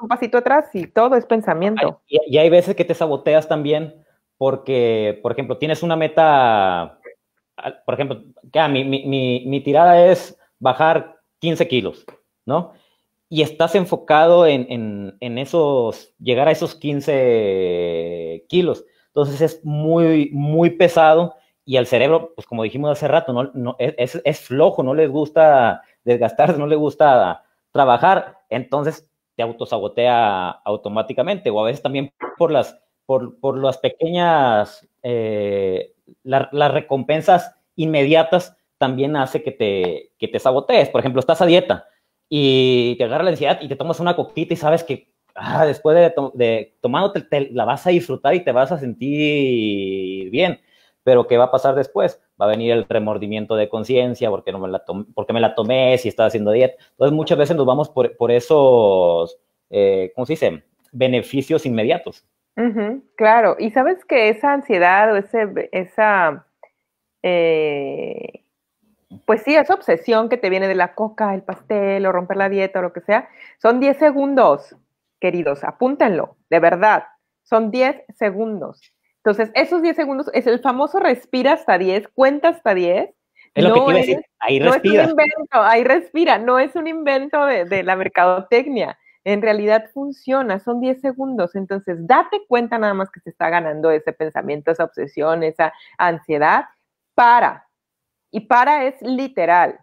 un pasito atrás y todo es pensamiento. y, hay veces que te saboteas también porque, por ejemplo, tienes una meta, por ejemplo, ah, mi, mi, mi, tirada es bajar 15 kilos, ¿no? Y estás enfocado en, en, esos, llegar a esos 15 kilos. Entonces es muy, muy pesado y al cerebro, pues como dijimos hace rato, no, no es, flojo, no les gusta desgastarse, no le gusta trabajar, entonces te autosabotea automáticamente o a veces también por las, por, por las pequeñas, eh, las recompensas inmediatas también hace que te, que te sabotees. Por ejemplo, estás a dieta y te agarra la ansiedad y te tomas una coquita y sabes que ah, después de, tomándote la vas a disfrutar y te vas a sentir bien pero ¿qué va a pasar después? Va a venir el remordimiento de conciencia, porque no me la tomé, porque me la tomé si estaba haciendo dieta. Entonces, muchas veces nos vamos por, por esos, eh, ¿cómo se dice? Beneficios inmediatos. claro, y sabes que esa ansiedad o ese, esa, eh, pues sí, esa obsesión que te viene de la coca, el pastel o romper la dieta o lo que sea, son 10 segundos, queridos, apúntenlo, de verdad, son 10 segundos entonces, esos 10 segundos es el famoso respira hasta 10, cuenta hasta 10. no que es, decir, ahí respira. No es un invento, ahí respira, no es un invento de, la mercadotecnia. En realidad funciona, son 10 segundos. Entonces, date cuenta nada más que se está ganando ese pensamiento, esa obsesión, esa ansiedad. Para. Y para es literal.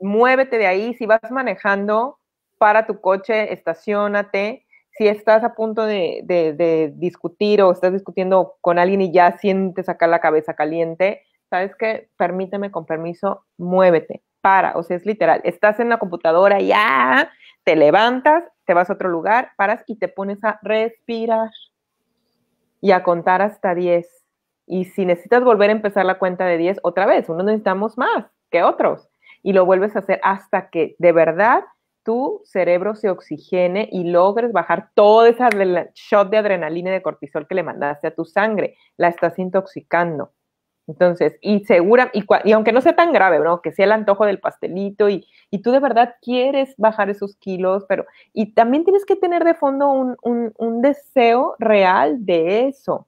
Muévete de ahí. Si vas manejando, para tu coche, estacionate si estás a punto de, discutir o estás discutiendo con alguien y ya sientes acá la cabeza caliente, sabes que permíteme con permiso, muévete, para, o sea, es literal, estás en la computadora, ya, te levantas, te vas a otro lugar, paras y te pones a respirar y a contar hasta 10. Y si necesitas volver a empezar la cuenta de 10 otra vez, unos necesitamos más que otros. Y lo vuelves a hacer hasta que de verdad tu cerebro se oxigene y logres bajar todo ese shot de adrenalina y de cortisol que le mandaste a tu sangre. La estás intoxicando. Entonces, y segura, y, aunque no sea tan grave, ¿no? que sea el antojo del pastelito y, tú de verdad quieres bajar esos kilos, pero, y también tienes que tener de fondo un deseo real de eso,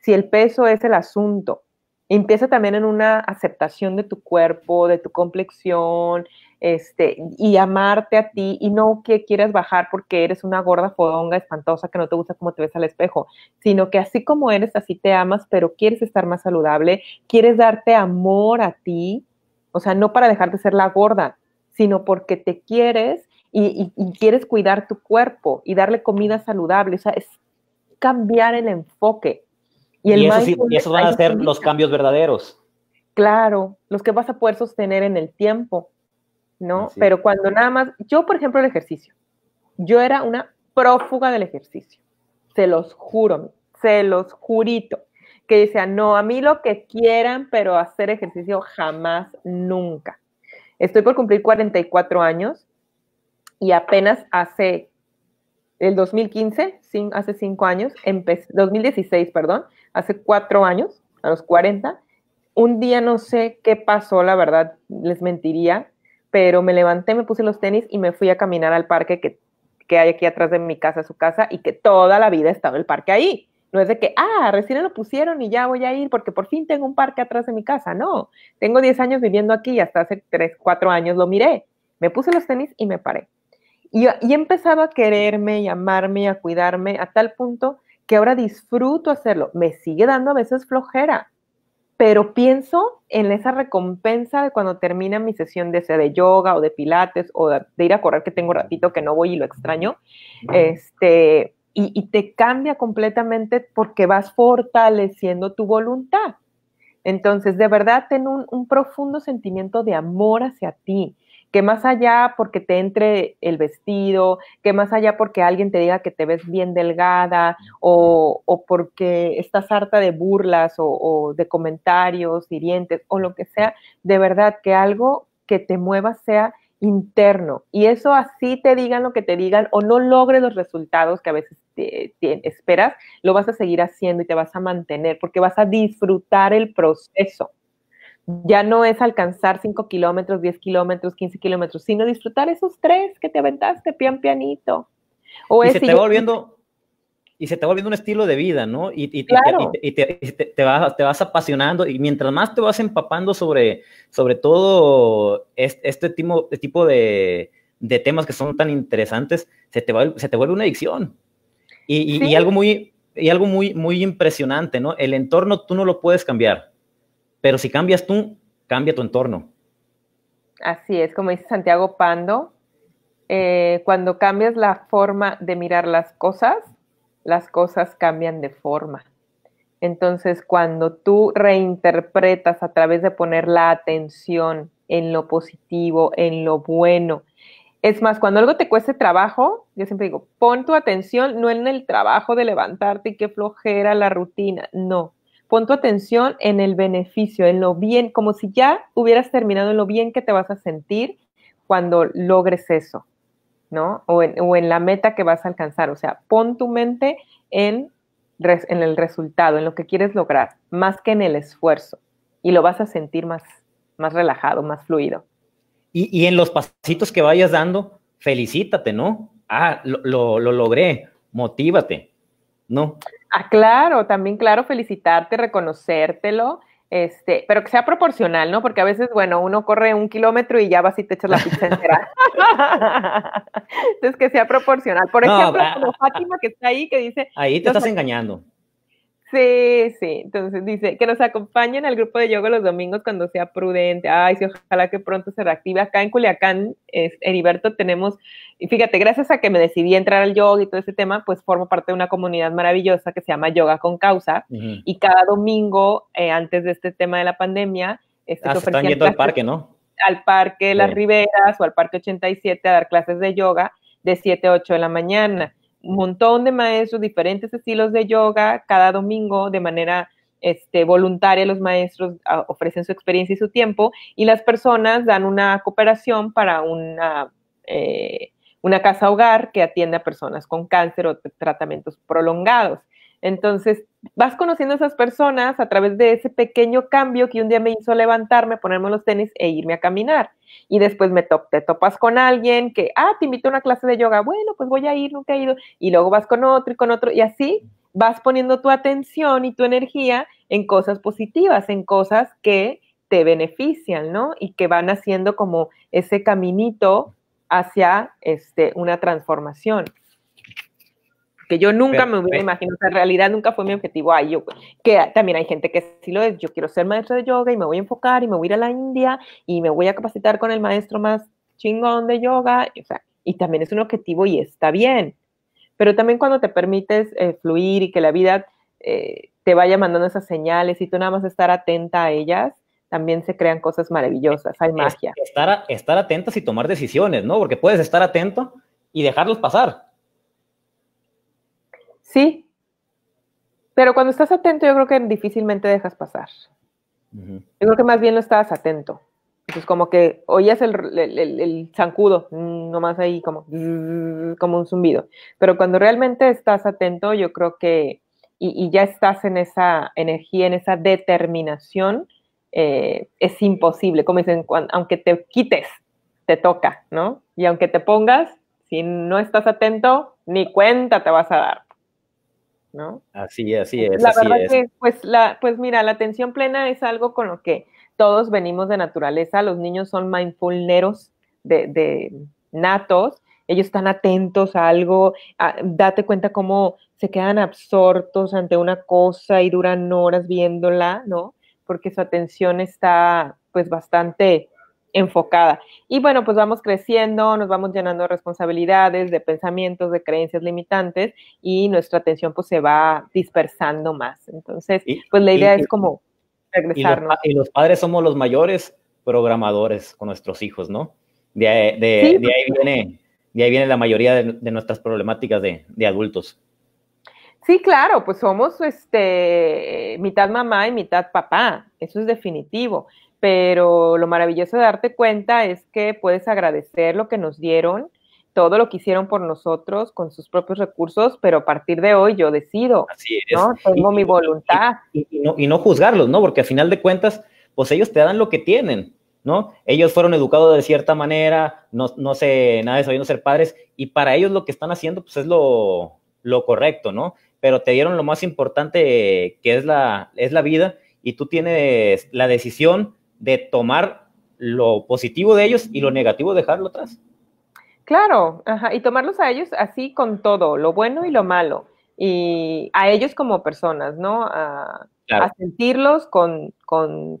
si el peso es el asunto. Empieza también en una aceptación de tu cuerpo, de tu complexión, este, y amarte a ti y no que quieras bajar porque eres una gorda fodonga espantosa que no te gusta cómo te ves al espejo, sino que así como eres, así te amas, pero quieres estar más saludable, quieres darte amor a ti, o sea, no para dejar de ser la gorda, sino porque te quieres y, quieres cuidar tu cuerpo y darle comida saludable, o sea, es cambiar el enfoque. Y, y eso esos van a ser los cambios verdaderos. Claro, los que vas a poder sostener en el tiempo ¿no? Pero cuando nada más, yo por ejemplo el ejercicio, yo era una prófuga del ejercicio, se los juro, se los jurito, que decía, no, a mí lo que quieran, pero hacer ejercicio jamás, nunca. Estoy por cumplir 44 años y apenas hace el 2015, hace cinco años, empecé, 2016, perdón, hace cuatro años, a los 40, un día no sé qué pasó, la verdad, les mentiría, pero me levanté, me puse los tenis y me fui a caminar al parque que, hay aquí atrás de mi casa, su casa, y que toda la vida ha estado el parque ahí. No es de que, ah, recién lo pusieron y ya voy a ir porque por fin tengo un parque atrás de mi casa. No, tengo 10 años viviendo aquí y hasta hace 3, 4 años lo miré. Me puse los tenis y me paré. Y, y he empezado a quererme y amarme, a cuidarme a tal punto que ahora disfruto hacerlo. Me sigue dando a veces flojera, pero pienso en esa recompensa de cuando termina mi sesión de, de yoga o de pilates o de, ir a correr que tengo ratito que no voy y lo extraño, este, y, te cambia completamente porque vas fortaleciendo tu voluntad. Entonces, de verdad, ten un profundo sentimiento de amor hacia ti, que más allá porque te entre el vestido, que más allá porque alguien te diga que te ves bien delgada o, porque estás harta de burlas o, de comentarios hirientes o lo que sea, de verdad que algo que te mueva sea interno y eso así te digan lo que te digan o no logres los resultados que a veces esperas, lo vas a seguir haciendo y te vas a mantener porque vas a disfrutar el proceso ya no es alcanzar 5 kilómetros, 10 kilómetros, 15 kilómetros, sino disfrutar esos tres que te aventaste pian pianito. O y se te va volviendo... Y se te volviendo un estilo de vida, ¿no? Y, te, vas, apasionando y mientras más te vas empapando sobre, sobre todo este, tipo, este de, temas que son tan interesantes, se te, vuelve una adicción. Y, algo muy, y algo muy, muy impresionante, ¿no? El entorno tú no lo puedes cambiar pero si cambias tú, cambia tu entorno. Así es, como dice Santiago Pando, eh, cuando cambias la forma de mirar las cosas, las cosas cambian de forma. Entonces, cuando tú reinterpretas a través de poner la atención en lo positivo, en lo bueno, es más, cuando algo te cueste trabajo, yo siempre digo, pon tu atención no en el trabajo de levantarte y qué flojera la rutina, no, pon tu atención en el beneficio, en lo bien, como si ya hubieras terminado en lo bien que te vas a sentir cuando logres eso, ¿no? O en, la meta que vas a alcanzar. O sea, pon tu mente en, el resultado, en lo que quieres lograr, más que en el esfuerzo. Y lo vas a sentir más, más relajado, más fluido. Y, en los pasitos que vayas dando, felicítate, ¿no? Ah, lo, lo logré, motívate, ¿no? Ah, claro, también claro, felicitarte, reconocértelo. Este, pero que sea proporcional, ¿no? Porque a veces, bueno, uno corre un kilómetro y ya vas y te echas la pizza entera. Entonces, que sea proporcional. Por ejemplo, como Fátima que está ahí, que dice... Ahí te estás engañando. Sí, sí. Entonces dice que nos acompañen al grupo de yoga los domingos cuando sea prudente. Ay, sí, ojalá que pronto se reactive. Acá en Culiacán, es, Heriberto, tenemos, y fíjate, gracias a que me decidí entrar al yoga y todo ese tema, pues formo parte de una comunidad maravillosa que se llama Yoga con Causa. Y cada domingo, eh, antes de este tema de la pandemia, este, ah, se están yendo al parque, ¿no? Al parque Las Riberas o al parque 87 a dar clases de yoga de 7 a 8 de la mañana un montón de maestros, diferentes estilos de yoga, cada domingo de manera este, voluntaria los maestros ah, ofrecen su experiencia y su tiempo y las personas dan una cooperación para una, eh, una casa hogar que atiende a personas con cáncer o tratamientos prolongados. Entonces, vas conociendo a esas personas a través de ese pequeño cambio que un día me hizo levantarme, ponerme los tenis e irme a caminar. Y después te topas con alguien que, ah, te invito a una clase de yoga, bueno, pues voy a ir, nunca he ido. Y luego vas con otro y con otro. Y así vas poniendo tu atención y tu energía en cosas positivas, en cosas que te benefician, ¿no? Y que van haciendo como ese caminito hacia este, una transformación que yo nunca me hubiera imaginado, en realidad nunca fue mi objetivo, yo, que también hay gente que sí lo es, yo quiero ser maestro de yoga y me voy a enfocar y me voy a ir a la India y me voy a capacitar con el maestro más chingón de yoga, o sea, y también es un objetivo y está bien, pero también cuando te permites eh, fluir y que la vida eh, te vaya mandando esas señales y tú nada más estar atenta a ellas, también se crean cosas maravillosas, hay magia. Estar, estar atentas y tomar decisiones, ¿no? Porque puedes estar atento y dejarlos pasar, Sí, pero cuando estás atento yo creo que difícilmente dejas pasar. Yo creo que más bien no estás atento. Entonces como que oías el, el, zancudo, mm, nomás ahí como, como un zumbido. Pero cuando realmente estás atento yo creo que y, ya estás en esa energía, en esa determinación, eh, es imposible. Como dicen, aunque te quites, te toca, ¿no? Y aunque te pongas, si no estás atento, ni cuenta te vas a dar. ¿no? Así, así es. La verdad es. que, pues, la, pues mira, la atención plena es algo con lo que todos venimos de naturaleza, los niños son mindfulneros de, de natos, ellos están atentos a algo, date cuenta cómo se quedan absortos ante una cosa y duran horas viéndola, ¿no? Porque su atención está pues bastante enfocada. Y bueno, pues vamos creciendo, nos vamos llenando de responsabilidades, de pensamientos, de creencias limitantes y nuestra atención pues se va dispersando más. Entonces, pues la idea es como regresarnos. Y los, padres somos los mayores programadores con nuestros hijos, ¿no? De, ahí, pues, viene, de ahí viene la mayoría de, nuestras problemáticas de, de adultos. Sí, claro, pues somos este, mitad mamá y mitad papá, eso es definitivo pero lo maravilloso de darte cuenta es que puedes agradecer lo que nos dieron, todo lo que hicieron por nosotros con sus propios recursos, pero a partir de hoy yo decido, ¿no? Tengo mi voluntad. Y, no, y no juzgarlos, ¿no? Porque al final de cuentas, pues ellos te dan lo que tienen, ¿no? Ellos fueron educados de cierta manera, no, no sé, nada de sabiendo ser padres, y para ellos lo que están haciendo, pues es lo, lo correcto, ¿no? Pero te dieron lo más importante que es la, es la vida, y tú tienes la decisión de tomar lo positivo de ellos y lo negativo dejarlo atrás. Claro, ajá, y tomarlos a ellos así con todo, lo bueno y lo malo, y a ellos como personas, ¿no? A, sentirlos con,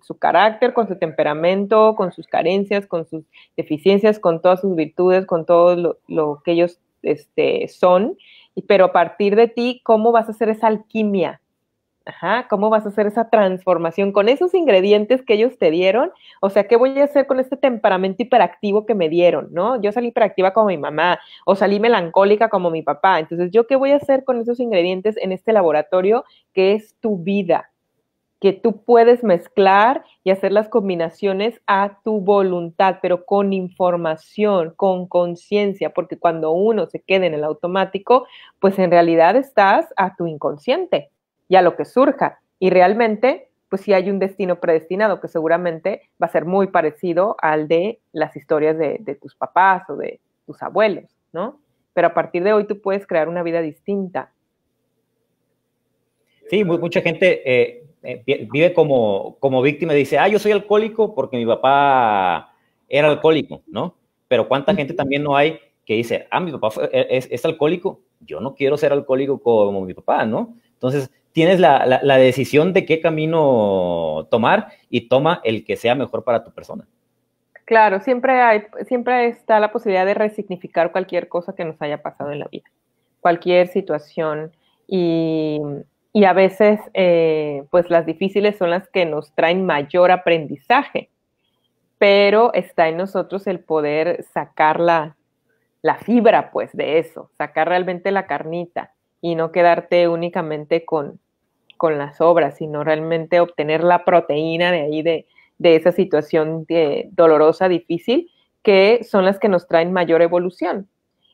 su carácter, con su temperamento, con sus carencias, con sus deficiencias, con todas sus virtudes, con todo lo, que ellos este, son, pero a partir de ti, ¿cómo vas a hacer esa alquimia? Ajá, ¿cómo vas a hacer esa transformación con esos ingredientes que ellos te dieron? O sea, ¿qué voy a hacer con este temperamento hiperactivo que me dieron, no? Yo salí hiperactiva como mi mamá o salí melancólica como mi papá. Entonces, ¿yo qué voy a hacer con esos ingredientes en este laboratorio que es tu vida? Que tú puedes mezclar y hacer las combinaciones a tu voluntad, pero con información, con conciencia, porque cuando uno se queda en el automático, pues en realidad estás a tu inconsciente y a lo que surja. Y realmente, pues sí hay un destino predestinado que seguramente va a ser muy parecido al de las historias de, tus papás o de tus abuelos, ¿no? Pero a partir de hoy tú puedes crear una vida distinta. Sí, mucha gente eh, eh, vive como, víctima y dice, ah, yo soy alcohólico porque mi papá era alcohólico, ¿no? Pero cuánta gente también no hay que dice, ah, mi papá e-, es, es, alcohólico, yo no quiero ser alcohólico como mi papá, ¿no? Entonces, tienes la, la, decisión de qué camino tomar y toma el que sea mejor para tu persona. Claro, siempre, hay, siempre está la posibilidad de resignificar cualquier cosa que nos haya pasado en la vida, cualquier situación. Y, y a veces, eh, pues las difíciles son las que nos traen mayor aprendizaje, pero está en nosotros el poder sacar la, la fibra, pues, de eso, sacar realmente la carnita y no quedarte únicamente con, con las obras, sino realmente obtener la proteína de ahí, de, esa situación dolorosa, difícil, que son las que nos traen mayor evolución.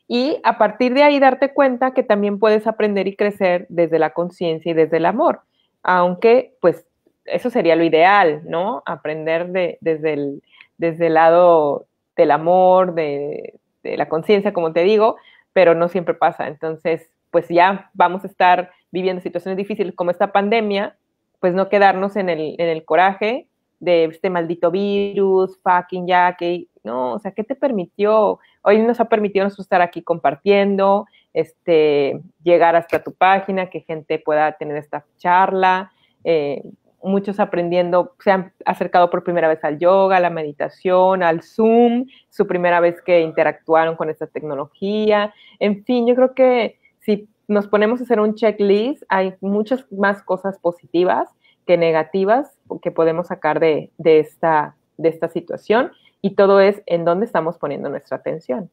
Y a partir de ahí darte cuenta que también puedes aprender y crecer desde la conciencia y desde el amor, aunque pues eso sería lo ideal, ¿no? Aprender desde, el, desde el lado del amor, de, de la conciencia, como te digo, pero no siempre pasa. Entonces, pues ya vamos a estar viviendo situaciones difíciles como esta pandemia, pues no quedarnos en el, coraje de este maldito virus, fucking ya, que no, o sea, ¿qué te permitió? Hoy nos ha permitido nosotros estar aquí compartiendo, este, llegar hasta tu página, que gente pueda tener esta charla, eh, muchos aprendiendo, se han acercado por primera vez al yoga, a la meditación, al Zoom, su primera vez que interactuaron con esta tecnología, en fin, yo creo que si nos ponemos a hacer un checklist, hay muchas más cosas positivas que negativas que podemos sacar de, de, esta, de esta situación y todo es en dónde estamos poniendo nuestra atención.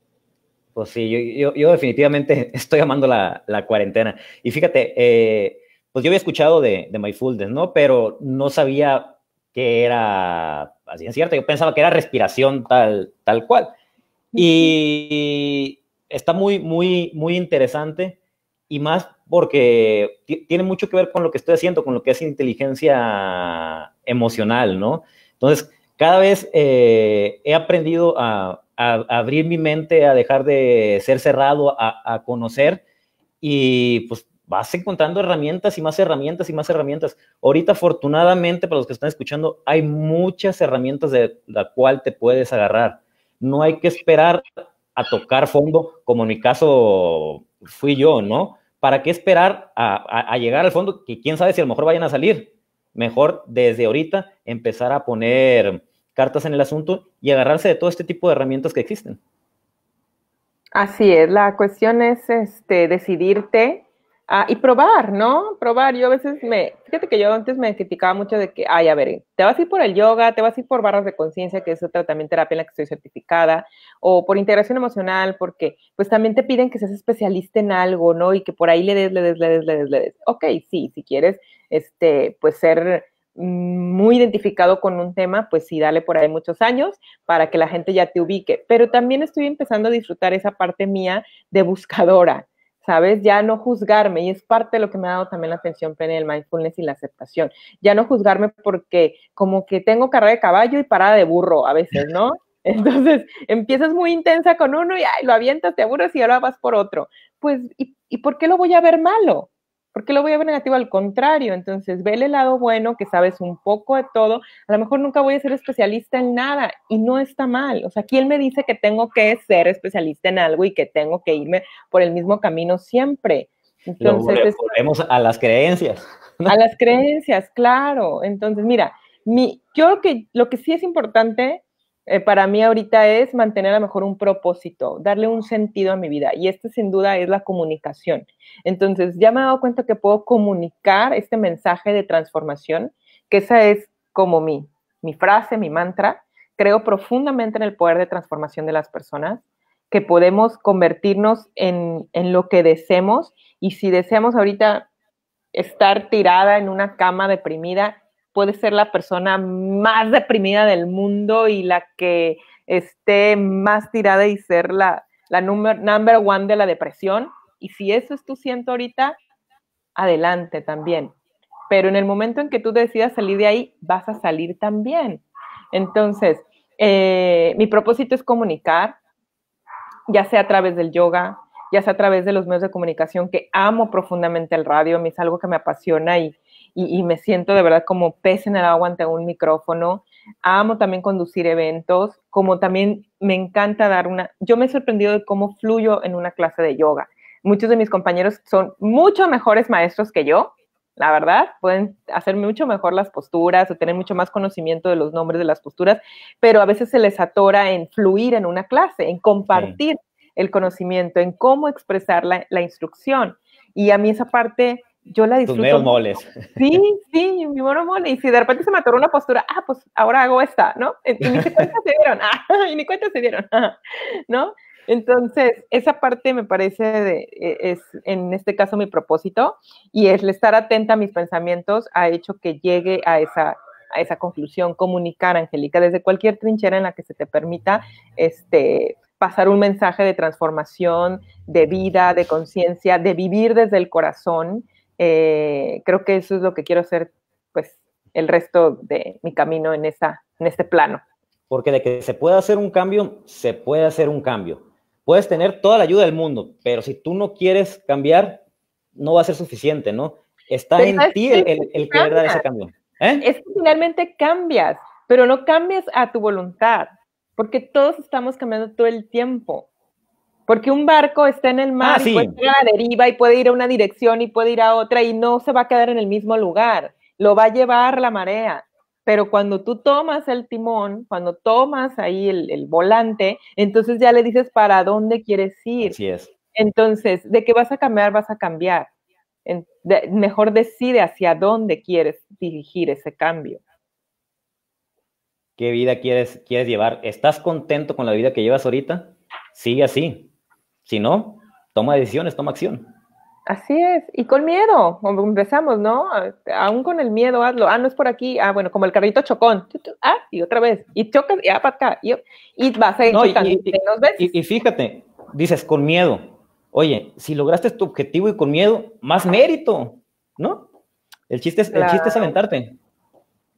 Pues sí, yo, yo, definitivamente estoy amando la, la cuarentena. Y fíjate, eh, pues yo había escuchado de, de Mindfulness, ¿no? Pero no sabía que era, así es cierto, yo pensaba que era respiración tal, tal cual. Y está muy, muy, muy interesante y más porque tiene mucho que ver con lo que estoy haciendo, con lo que es inteligencia emocional, ¿no? Entonces, cada vez eh, he aprendido a, abrir mi mente, a dejar de ser cerrado, a, a, conocer y pues vas encontrando herramientas y más herramientas y más herramientas. Ahorita, afortunadamente, para los que están escuchando, hay muchas herramientas de la cual te puedes agarrar. No hay que esperar a tocar fondo, como en mi caso fui yo, ¿no? ¿para qué esperar a, llegar al fondo? Que quién sabe si a lo mejor vayan a salir. Mejor desde ahorita empezar a poner cartas en el asunto y agarrarse de todo este tipo de herramientas que existen. Así es, la cuestión es este, decidirte Ah, y probar, ¿no? Probar. Yo a veces me, fíjate que yo antes me criticaba mucho de que, ay, a ver, te vas a ir por el yoga, te vas a ir por barras de conciencia, que es otra también terapia en la que estoy certificada, o por integración emocional, porque pues también te piden que seas especialista en algo, ¿no? Y que por ahí le des, le des, le des, le des, le des. Ok, sí, si quieres, este, pues ser mm, muy identificado con un tema, pues sí, dale por ahí muchos años para que la gente ya te ubique. Pero también estoy empezando a disfrutar esa parte mía de buscadora, ¿sabes? Ya no juzgarme, y es parte de lo que me ha dado también la atención plena el mindfulness y la aceptación. Ya no juzgarme porque como que tengo carrera de caballo y parada de burro a veces, ¿no? Entonces empiezas muy intensa con uno y lo avientas, te aburres y ahora vas por otro. Pues, ¿y, ¿y por qué lo voy a ver malo? porque lo voy a ver negativo? Al contrario, entonces ve el lado bueno, que sabes un poco de todo. A lo mejor nunca voy a ser especialista en nada y no está mal. O sea, él me dice que tengo que ser especialista en algo y que tengo que irme por el mismo camino siempre? Entonces, volvemos a las creencias. A las creencias, claro. Entonces, mira, mi, yo creo que lo que sí es importante eh, para mí ahorita es mantener a lo mejor un propósito, darle un sentido a mi vida. Y este sin duda es la comunicación. Entonces ya me he dado cuenta que puedo comunicar este mensaje de transformación, que esa es como mi, mi frase, mi mantra. Creo profundamente en el poder de transformación de las personas, que podemos convertirnos en, lo que deseamos, Y si deseamos ahorita estar tirada en una cama deprimida, puede ser la persona más deprimida del mundo y la que esté más tirada y ser la, la number, number one de la depresión. Y si eso es tu siento ahorita, adelante también. Pero en el momento en que tú decidas salir de ahí, vas a salir también. Entonces, eh, mi propósito es comunicar, ya sea a través del yoga, ya sea a través de los medios de comunicación, que amo profundamente el radio, a es algo que me apasiona y, y, me siento de verdad como pez en el agua ante un micrófono. Amo también conducir eventos, como también me encanta dar una... Yo me he sorprendido de cómo fluyo en una clase de yoga. Muchos de mis compañeros son mucho mejores maestros que yo, la verdad, pueden hacer mucho mejor las posturas o tener mucho más conocimiento de los nombres de las posturas, pero a veces se les atora en fluir en una clase, en compartir el conocimiento, en cómo expresar la, instrucción. Y a mí esa parte yo la disfruto. Tus moles. Sí, sí, mi moro mole. Y si de repente se me atoró una postura, ah, pues ahora hago esta, ¿no? Y ni cuenta se dieron, ah, y ni cuenta se dieron, ¿no? Entonces, esa parte me parece, e, es en este caso mi propósito, y el estar atenta a mis pensamientos ha hecho que llegue a esa, a esa conclusión, comunicar, Angélica, desde cualquier trinchera en la que se te permita, este, pasar un mensaje de transformación, de vida, de conciencia, de vivir desde el corazón, eh, creo que eso es lo que quiero hacer, pues, el resto de mi camino en, esa, en este plano. Porque de que se pueda hacer un cambio, se puede hacer un cambio. Puedes tener toda la ayuda del mundo, pero si tú no quieres cambiar, no va a ser suficiente, ¿no? Está en ti el, el, de ese cambio. ¿eh? Es que finalmente cambias, pero no cambias a tu voluntad, porque todos estamos cambiando todo el tiempo. Porque un barco está en el ah, mar y puede ir a la deriva y puede ir a una dirección y puede ir a otra y no se va a quedar en el mismo lugar, lo va a llevar la marea. Pero cuando tú tomas el timón, cuando tomas ahí el, volante, entonces ya le dices para dónde quieres ir. Así es. Entonces, de qué vas a cambiar, vas a cambiar. mejor decide hacia dónde quieres dirigir ese cambio. ¿Qué vida quieres, quieres llevar? ¿Estás contento con la vida que llevas ahorita? Sigue así. Si no, toma decisiones, toma acción. Así es, y con miedo, empezamos, ¿no? Aún con el miedo, hazlo, ah, no es por aquí, ah, bueno, como el carrito chocón, ah, y otra vez, y chocas, y ah, para acá, y, vas a ir y, fíjate, dices, con miedo, oye, si lograste tu objetivo y con miedo, más mérito, ¿no? El chiste es, el chiste aventarte.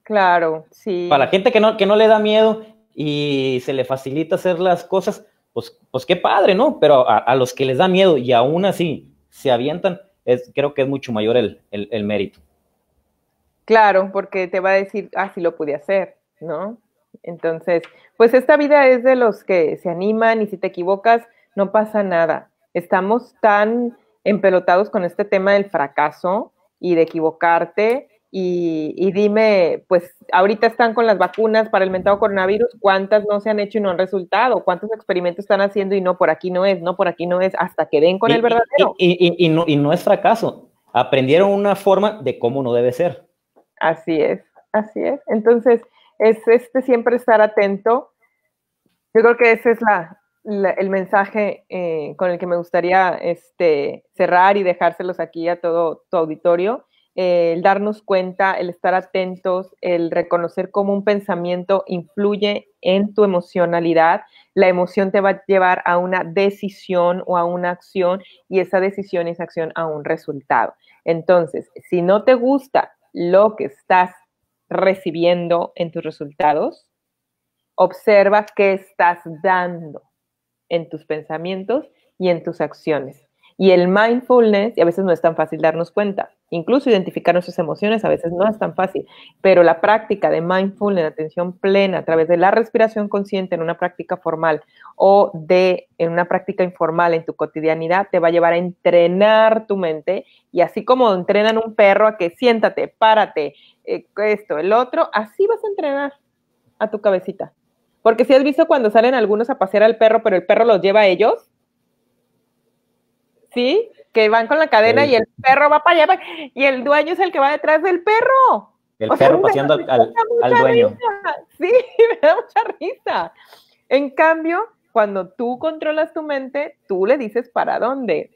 Claro, sí. Para la gente que no, que no le da miedo y se le facilita hacer las cosas, pues, pues qué padre, ¿no? Pero a, los que les da miedo y aún así se avientan, es, creo que es mucho mayor el, el mérito. Claro, porque te va a decir, ah, sí lo pude hacer, ¿no? Entonces, pues esta vida es de los que se animan y si te equivocas, no pasa nada. Estamos tan empelotados con este tema del fracaso y de equivocarte y, dime, pues ahorita están con las vacunas para el mentado coronavirus, ¿cuántas no se han hecho y no han resultado? ¿Cuántos experimentos están haciendo y no, por aquí no es, no, por aquí no es, hasta que den con el verdadero? Y, no, es fracaso, aprendieron una forma de cómo no debe ser. Así es, así es. Entonces, es este siempre estar atento. Yo creo que ese es el mensaje eh, con el que me gustaría este, cerrar y dejárselos aquí a todo tu auditorio el darnos cuenta, el estar atentos, el reconocer cómo un pensamiento influye en tu emocionalidad. La emoción te va a llevar a una decisión o a una acción y esa decisión es acción a un resultado. Entonces, si no te gusta lo que estás recibiendo en tus resultados, observa qué estás dando en tus pensamientos y en tus acciones. Y el mindfulness, y a veces no es tan fácil darnos cuenta, Incluso identificar nuestras emociones a veces no es tan fácil, pero la práctica de mindfulness, atención plena a través de la respiración consciente en una práctica formal o de en una práctica informal en tu cotidianidad te va a llevar a entrenar tu mente y así como entrenan un perro a que siéntate, párate, eh, esto, el otro, así vas a entrenar a tu cabecita. Porque si has visto cuando salen algunos a pasear al perro, pero el perro los lleva a ellos, ¿sí? Que van con la cadena y el perro va para allá y el dueño es el que va detrás del perro. El perro paseando al, al dueño. Sí, me da mucha risa. En cambio, cuando tú controlas tu mente, tú le dices para dónde,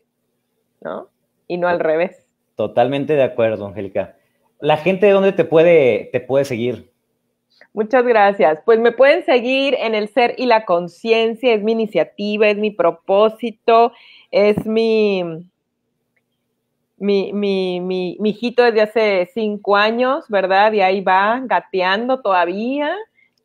¿no? Y no al revés. Totalmente de acuerdo, Angélica. La gente, de ¿dónde te puede, te puede seguir? Muchas gracias. Pues me pueden seguir en el ser y la conciencia, es mi iniciativa, es mi propósito, es mi, mi, mi, mi, hijito desde hace cinco años, ¿verdad? Y ahí va, gateando todavía,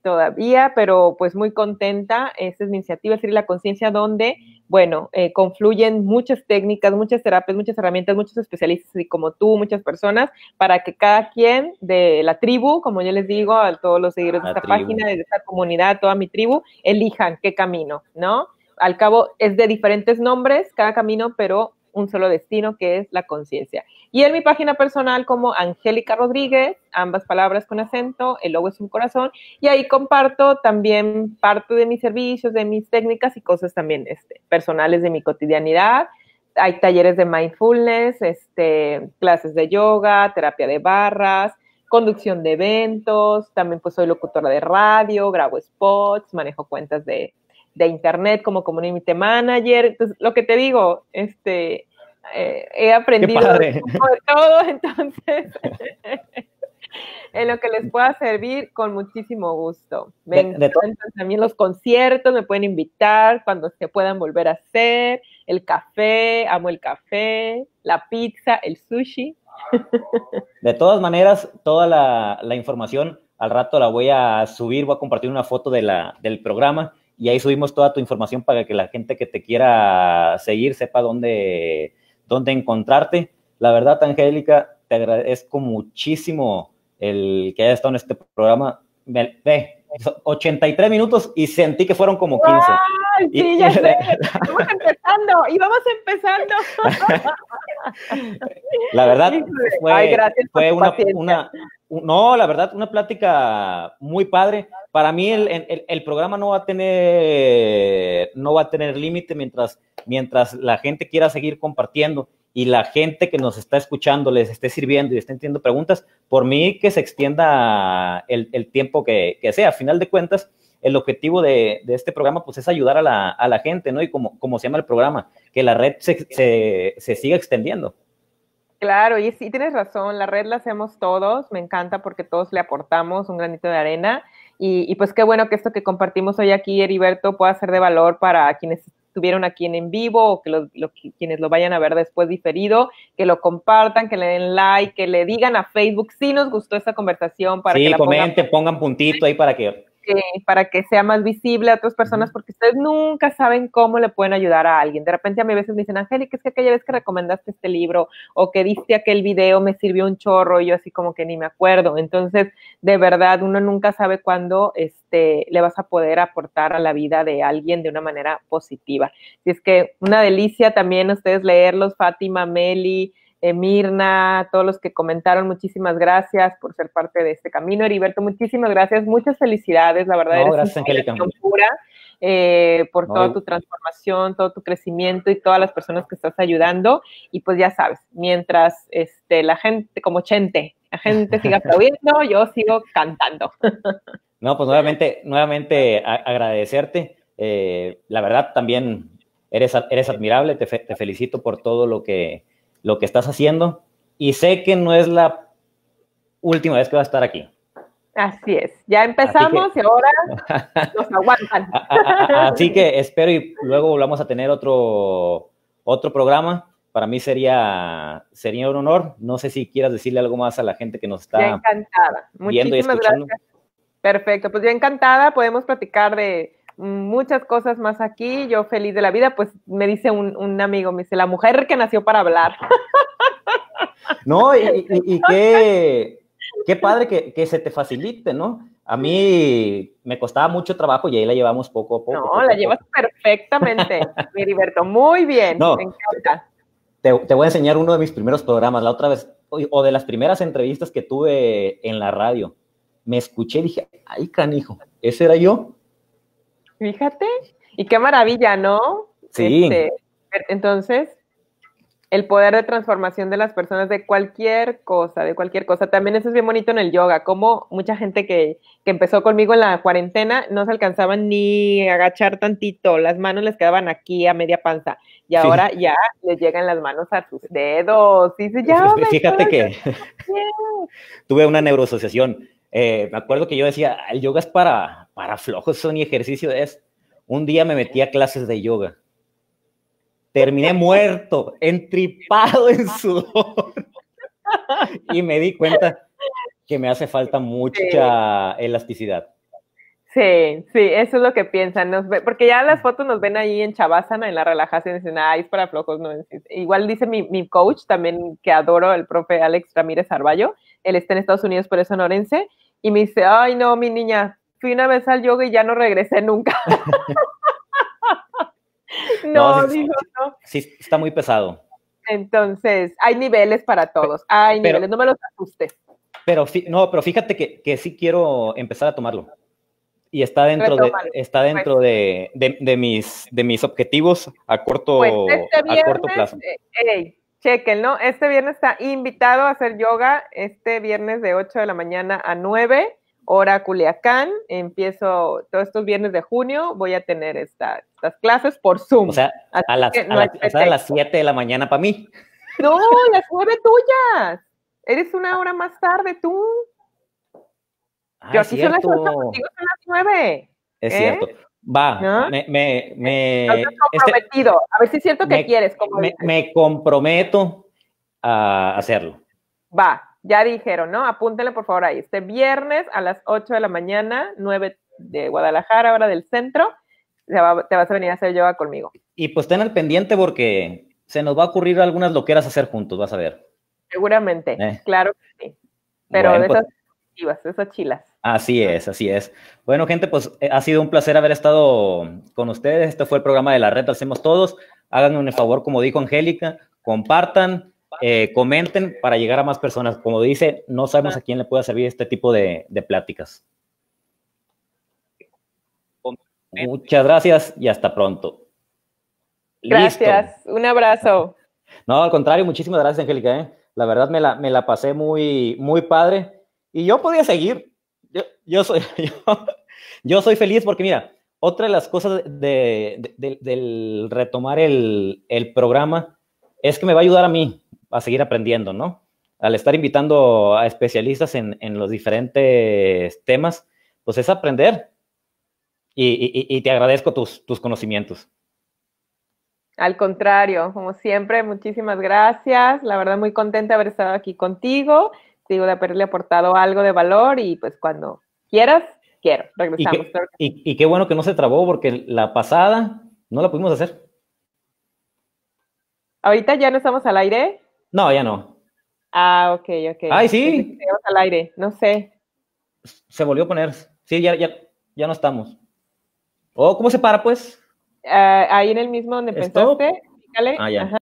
todavía, pero pues muy contenta. Esa es mi iniciativa, el ser y la conciencia, donde bueno, eh, confluyen muchas técnicas, muchas terapias, muchas herramientas, muchos especialistas y como tú, muchas personas, para que cada quien de la tribu, como yo les digo, a todos los seguidores de esta página, de esta comunidad, toda mi tribu, elijan qué camino, ¿no? Al cabo es de diferentes nombres cada camino, pero un solo destino que es la conciencia. Y en mi página personal como Angélica Rodríguez, ambas palabras con acento, el logo es un corazón, y ahí comparto también parte de mis servicios, de mis técnicas y cosas también este, personales de mi cotidianidad. Hay talleres de mindfulness, este, clases de yoga, terapia de barras, conducción de eventos, también pues soy locutora de radio, grabo spots, manejo cuentas de de Internet como Community Manager. Entonces, lo que te digo, este, eh, he aprendido de todo, entonces, en lo que les pueda servir, con muchísimo gusto. también los conciertos, me pueden invitar cuando se puedan volver a hacer, el café, amo el café, la pizza, el sushi. De todas maneras, toda la, la información al rato la voy a subir, voy a compartir una foto de la, del programa y ahí subimos toda tu información para que la gente que te quiera seguir sepa dónde, dónde encontrarte. La verdad, Angélica, te agradezco muchísimo el que hayas estado en este programa. Ve. 83 minutos y sentí que fueron como 15. ¡Ay, sí, ya Vamos empezando y vamos empezando. la verdad, fue, una, no, la verdad, una plática muy padre. Para mí el, el, programa no va a tener, no va a tener límite mientras, mientras la gente quiera seguir compartiendo y la gente que nos está escuchando les esté sirviendo y esté entiendo preguntas, por mí que se extienda el, tiempo que, sea. A final de cuentas, el objetivo de, este programa pues, es ayudar a la, gente, ¿no? Y como, se llama el programa, que la red se, siga extendiendo. Claro, y sí tienes razón, la red la hacemos todos, me encanta porque todos le aportamos un granito de arena y, pues qué bueno que esto que compartimos hoy aquí, Heriberto, pueda ser de valor para quienes tuvieron aquí en en vivo o que los, quienes lo vayan a ver después diferido, que lo compartan, que le den like, que le digan a Facebook si nos gustó esta conversación para que la comenten, pongan puntito ahí para que para que sea más visible a otras personas, porque ustedes nunca saben cómo le pueden ayudar a alguien. De repente a mí a veces me dicen, Angélica, es que aquella vez que recomendaste este libro o que diste aquel video me sirvió un chorro y yo así como que ni me acuerdo. Entonces, de verdad, uno nunca sabe cuándo este, le vas a poder aportar a la vida de alguien de una manera positiva. Y es que una delicia también ustedes leerlos, Fátima, Meli, Mirna, todos los que comentaron, muchísimas gracias por ser parte de este camino. Heriberto, muchísimas gracias, muchas felicidades, la verdad no, eres gracias, eh, por toda tu transformación, todo tu crecimiento y todas las personas que estás ayudando. Y pues ya sabes, mientras este, la gente, como Chente, la gente siga aplaudiendo, yo sigo cantando. no, pues nuevamente, nuevamente agradecerte. Eh, la verdad, también eres, eres admirable, te felicito por todo lo que lo que estás haciendo y sé que no es la última vez que va a estar aquí. Así es, ya empezamos y ahora nos aguantan. Así que espero y luego volvamos a tener otro, otro programa. Para mí sería, sería un honor. No sé si quieras decirle algo más a la gente que nos está Viendo Muchísimas y escuchando. Gracias. Perfecto, pues ya encantada. Podemos platicar de, muchas cosas más aquí, yo feliz de la vida, pues me dice un, amigo, me dice, la mujer que nació para hablar. No, y, qué, qué, padre que, se te facilite, ¿no? A mí me costaba mucho trabajo y ahí la llevamos poco a poco. No, la llevas perfectamente, me muy bien, Te, te, voy a enseñar uno de mis primeros programas, la otra vez, o de las primeras entrevistas que tuve en la radio. Me escuché y dije, ay, canijo, ese era yo Fíjate, y qué maravilla, ¿no? Sí. Este, entonces, el poder de transformación de las personas de cualquier cosa, de cualquier cosa. También eso es bien bonito en el yoga, como mucha gente que, que empezó conmigo en la cuarentena no se alcanzaban ni a agachar tantito, las manos les quedaban aquí a media panza y ahora ya les llegan las manos a sus dedos. Sí, ya, Fíjate que tuve una neurosociación eh, me acuerdo que yo decía, el yoga es para, para flojos, eso ni ejercicio es. Un día me metí a clases de yoga. Terminé muerto, entripado en ah. sudor. y me di cuenta que me hace falta mucha elasticidad. Sí, sí, eso es lo que piensan. Nos ve, porque ya las fotos nos ven ahí en chavasana en la relajación, y dicen, ah, es para flojos. No, igual dice mi, coach también, que adoro, el profe Alex Ramírez Arballo, él está en Estados Unidos, pero es orense y me dice, ay no, mi niña, fui una vez al yoga y ya no regresé nunca. no, no, sí, no. Sí, está muy pesado. Entonces, hay niveles para todos, hay niveles, no me los asuste. Pero, no, pero fíjate que, sí quiero empezar a tomarlo. Y está dentro, de, está pues. dentro de, mis, de mis objetivos a corto, pues, este a corto plazo. Eh, chequen, ¿no? Este viernes está invitado a hacer yoga, este viernes de 8 de la mañana a 9, hora Culiacán. Empiezo todos estos viernes de junio, voy a tener estas clases por Zoom. O sea, a las, a las 7 de la mañana para mí. No, las 9 tuyas. Eres una hora más tarde tú. Ah, Yo así son las contigo son las 9. Es cierto. ¿Eh? Va, me, me, me este comprometido. a ver si es cierto que quieres. me, comprometo a hacerlo. Va, ya dijeron, ¿no? Apúntenle por favor ahí. Este viernes a las 8 de la mañana, 9 de Guadalajara, hora del centro, te, vas a venir a hacer yoga conmigo. Y pues ten al pendiente porque se nos va a ocurrir algunas loqueras hacer juntos, vas a ver. Seguramente, eh. claro que sí. Pero pues de esas esas chilas. Así es, así es. Bueno, gente, pues eh, ha sido un placer haber estado con ustedes. Este fue el programa de la red, hacemos todos. Háganme un favor, como dijo Angélica, compartan, eh, comenten para llegar a más personas. Como dice, no sabemos a quién le pueda servir este tipo de, pláticas. Muchas gracias y hasta pronto. Gracias, un abrazo. No, al contrario, muchísimas gracias, Angélica. ¿eh? La verdad me la, me la pasé muy, muy padre y yo podía seguir, yo, soy, yo, soy feliz porque, mira, otra de las cosas de, del retomar el, programa es que me va a ayudar a mí a seguir aprendiendo, ¿no? Al estar invitando a especialistas en, los diferentes temas, pues es aprender. Y, te agradezco tus, tus conocimientos. Al contrario, como siempre, muchísimas gracias. La verdad, muy contenta de haber estado aquí contigo digo, de haberle aportado algo de valor y pues cuando quieras, quiero. Regresamos. Y, qué bueno que no se trabó porque la pasada no la pudimos hacer. Ahorita ya no estamos al aire. No, ya no. Ah, ok, ok. Ay, sí. Estamos al aire, no sé. Se volvió a poner. Sí, ya, ya, ya no estamos. Oh, ¿cómo se para, pues? Ah, ahí en el mismo donde pensaste. Ah, ya.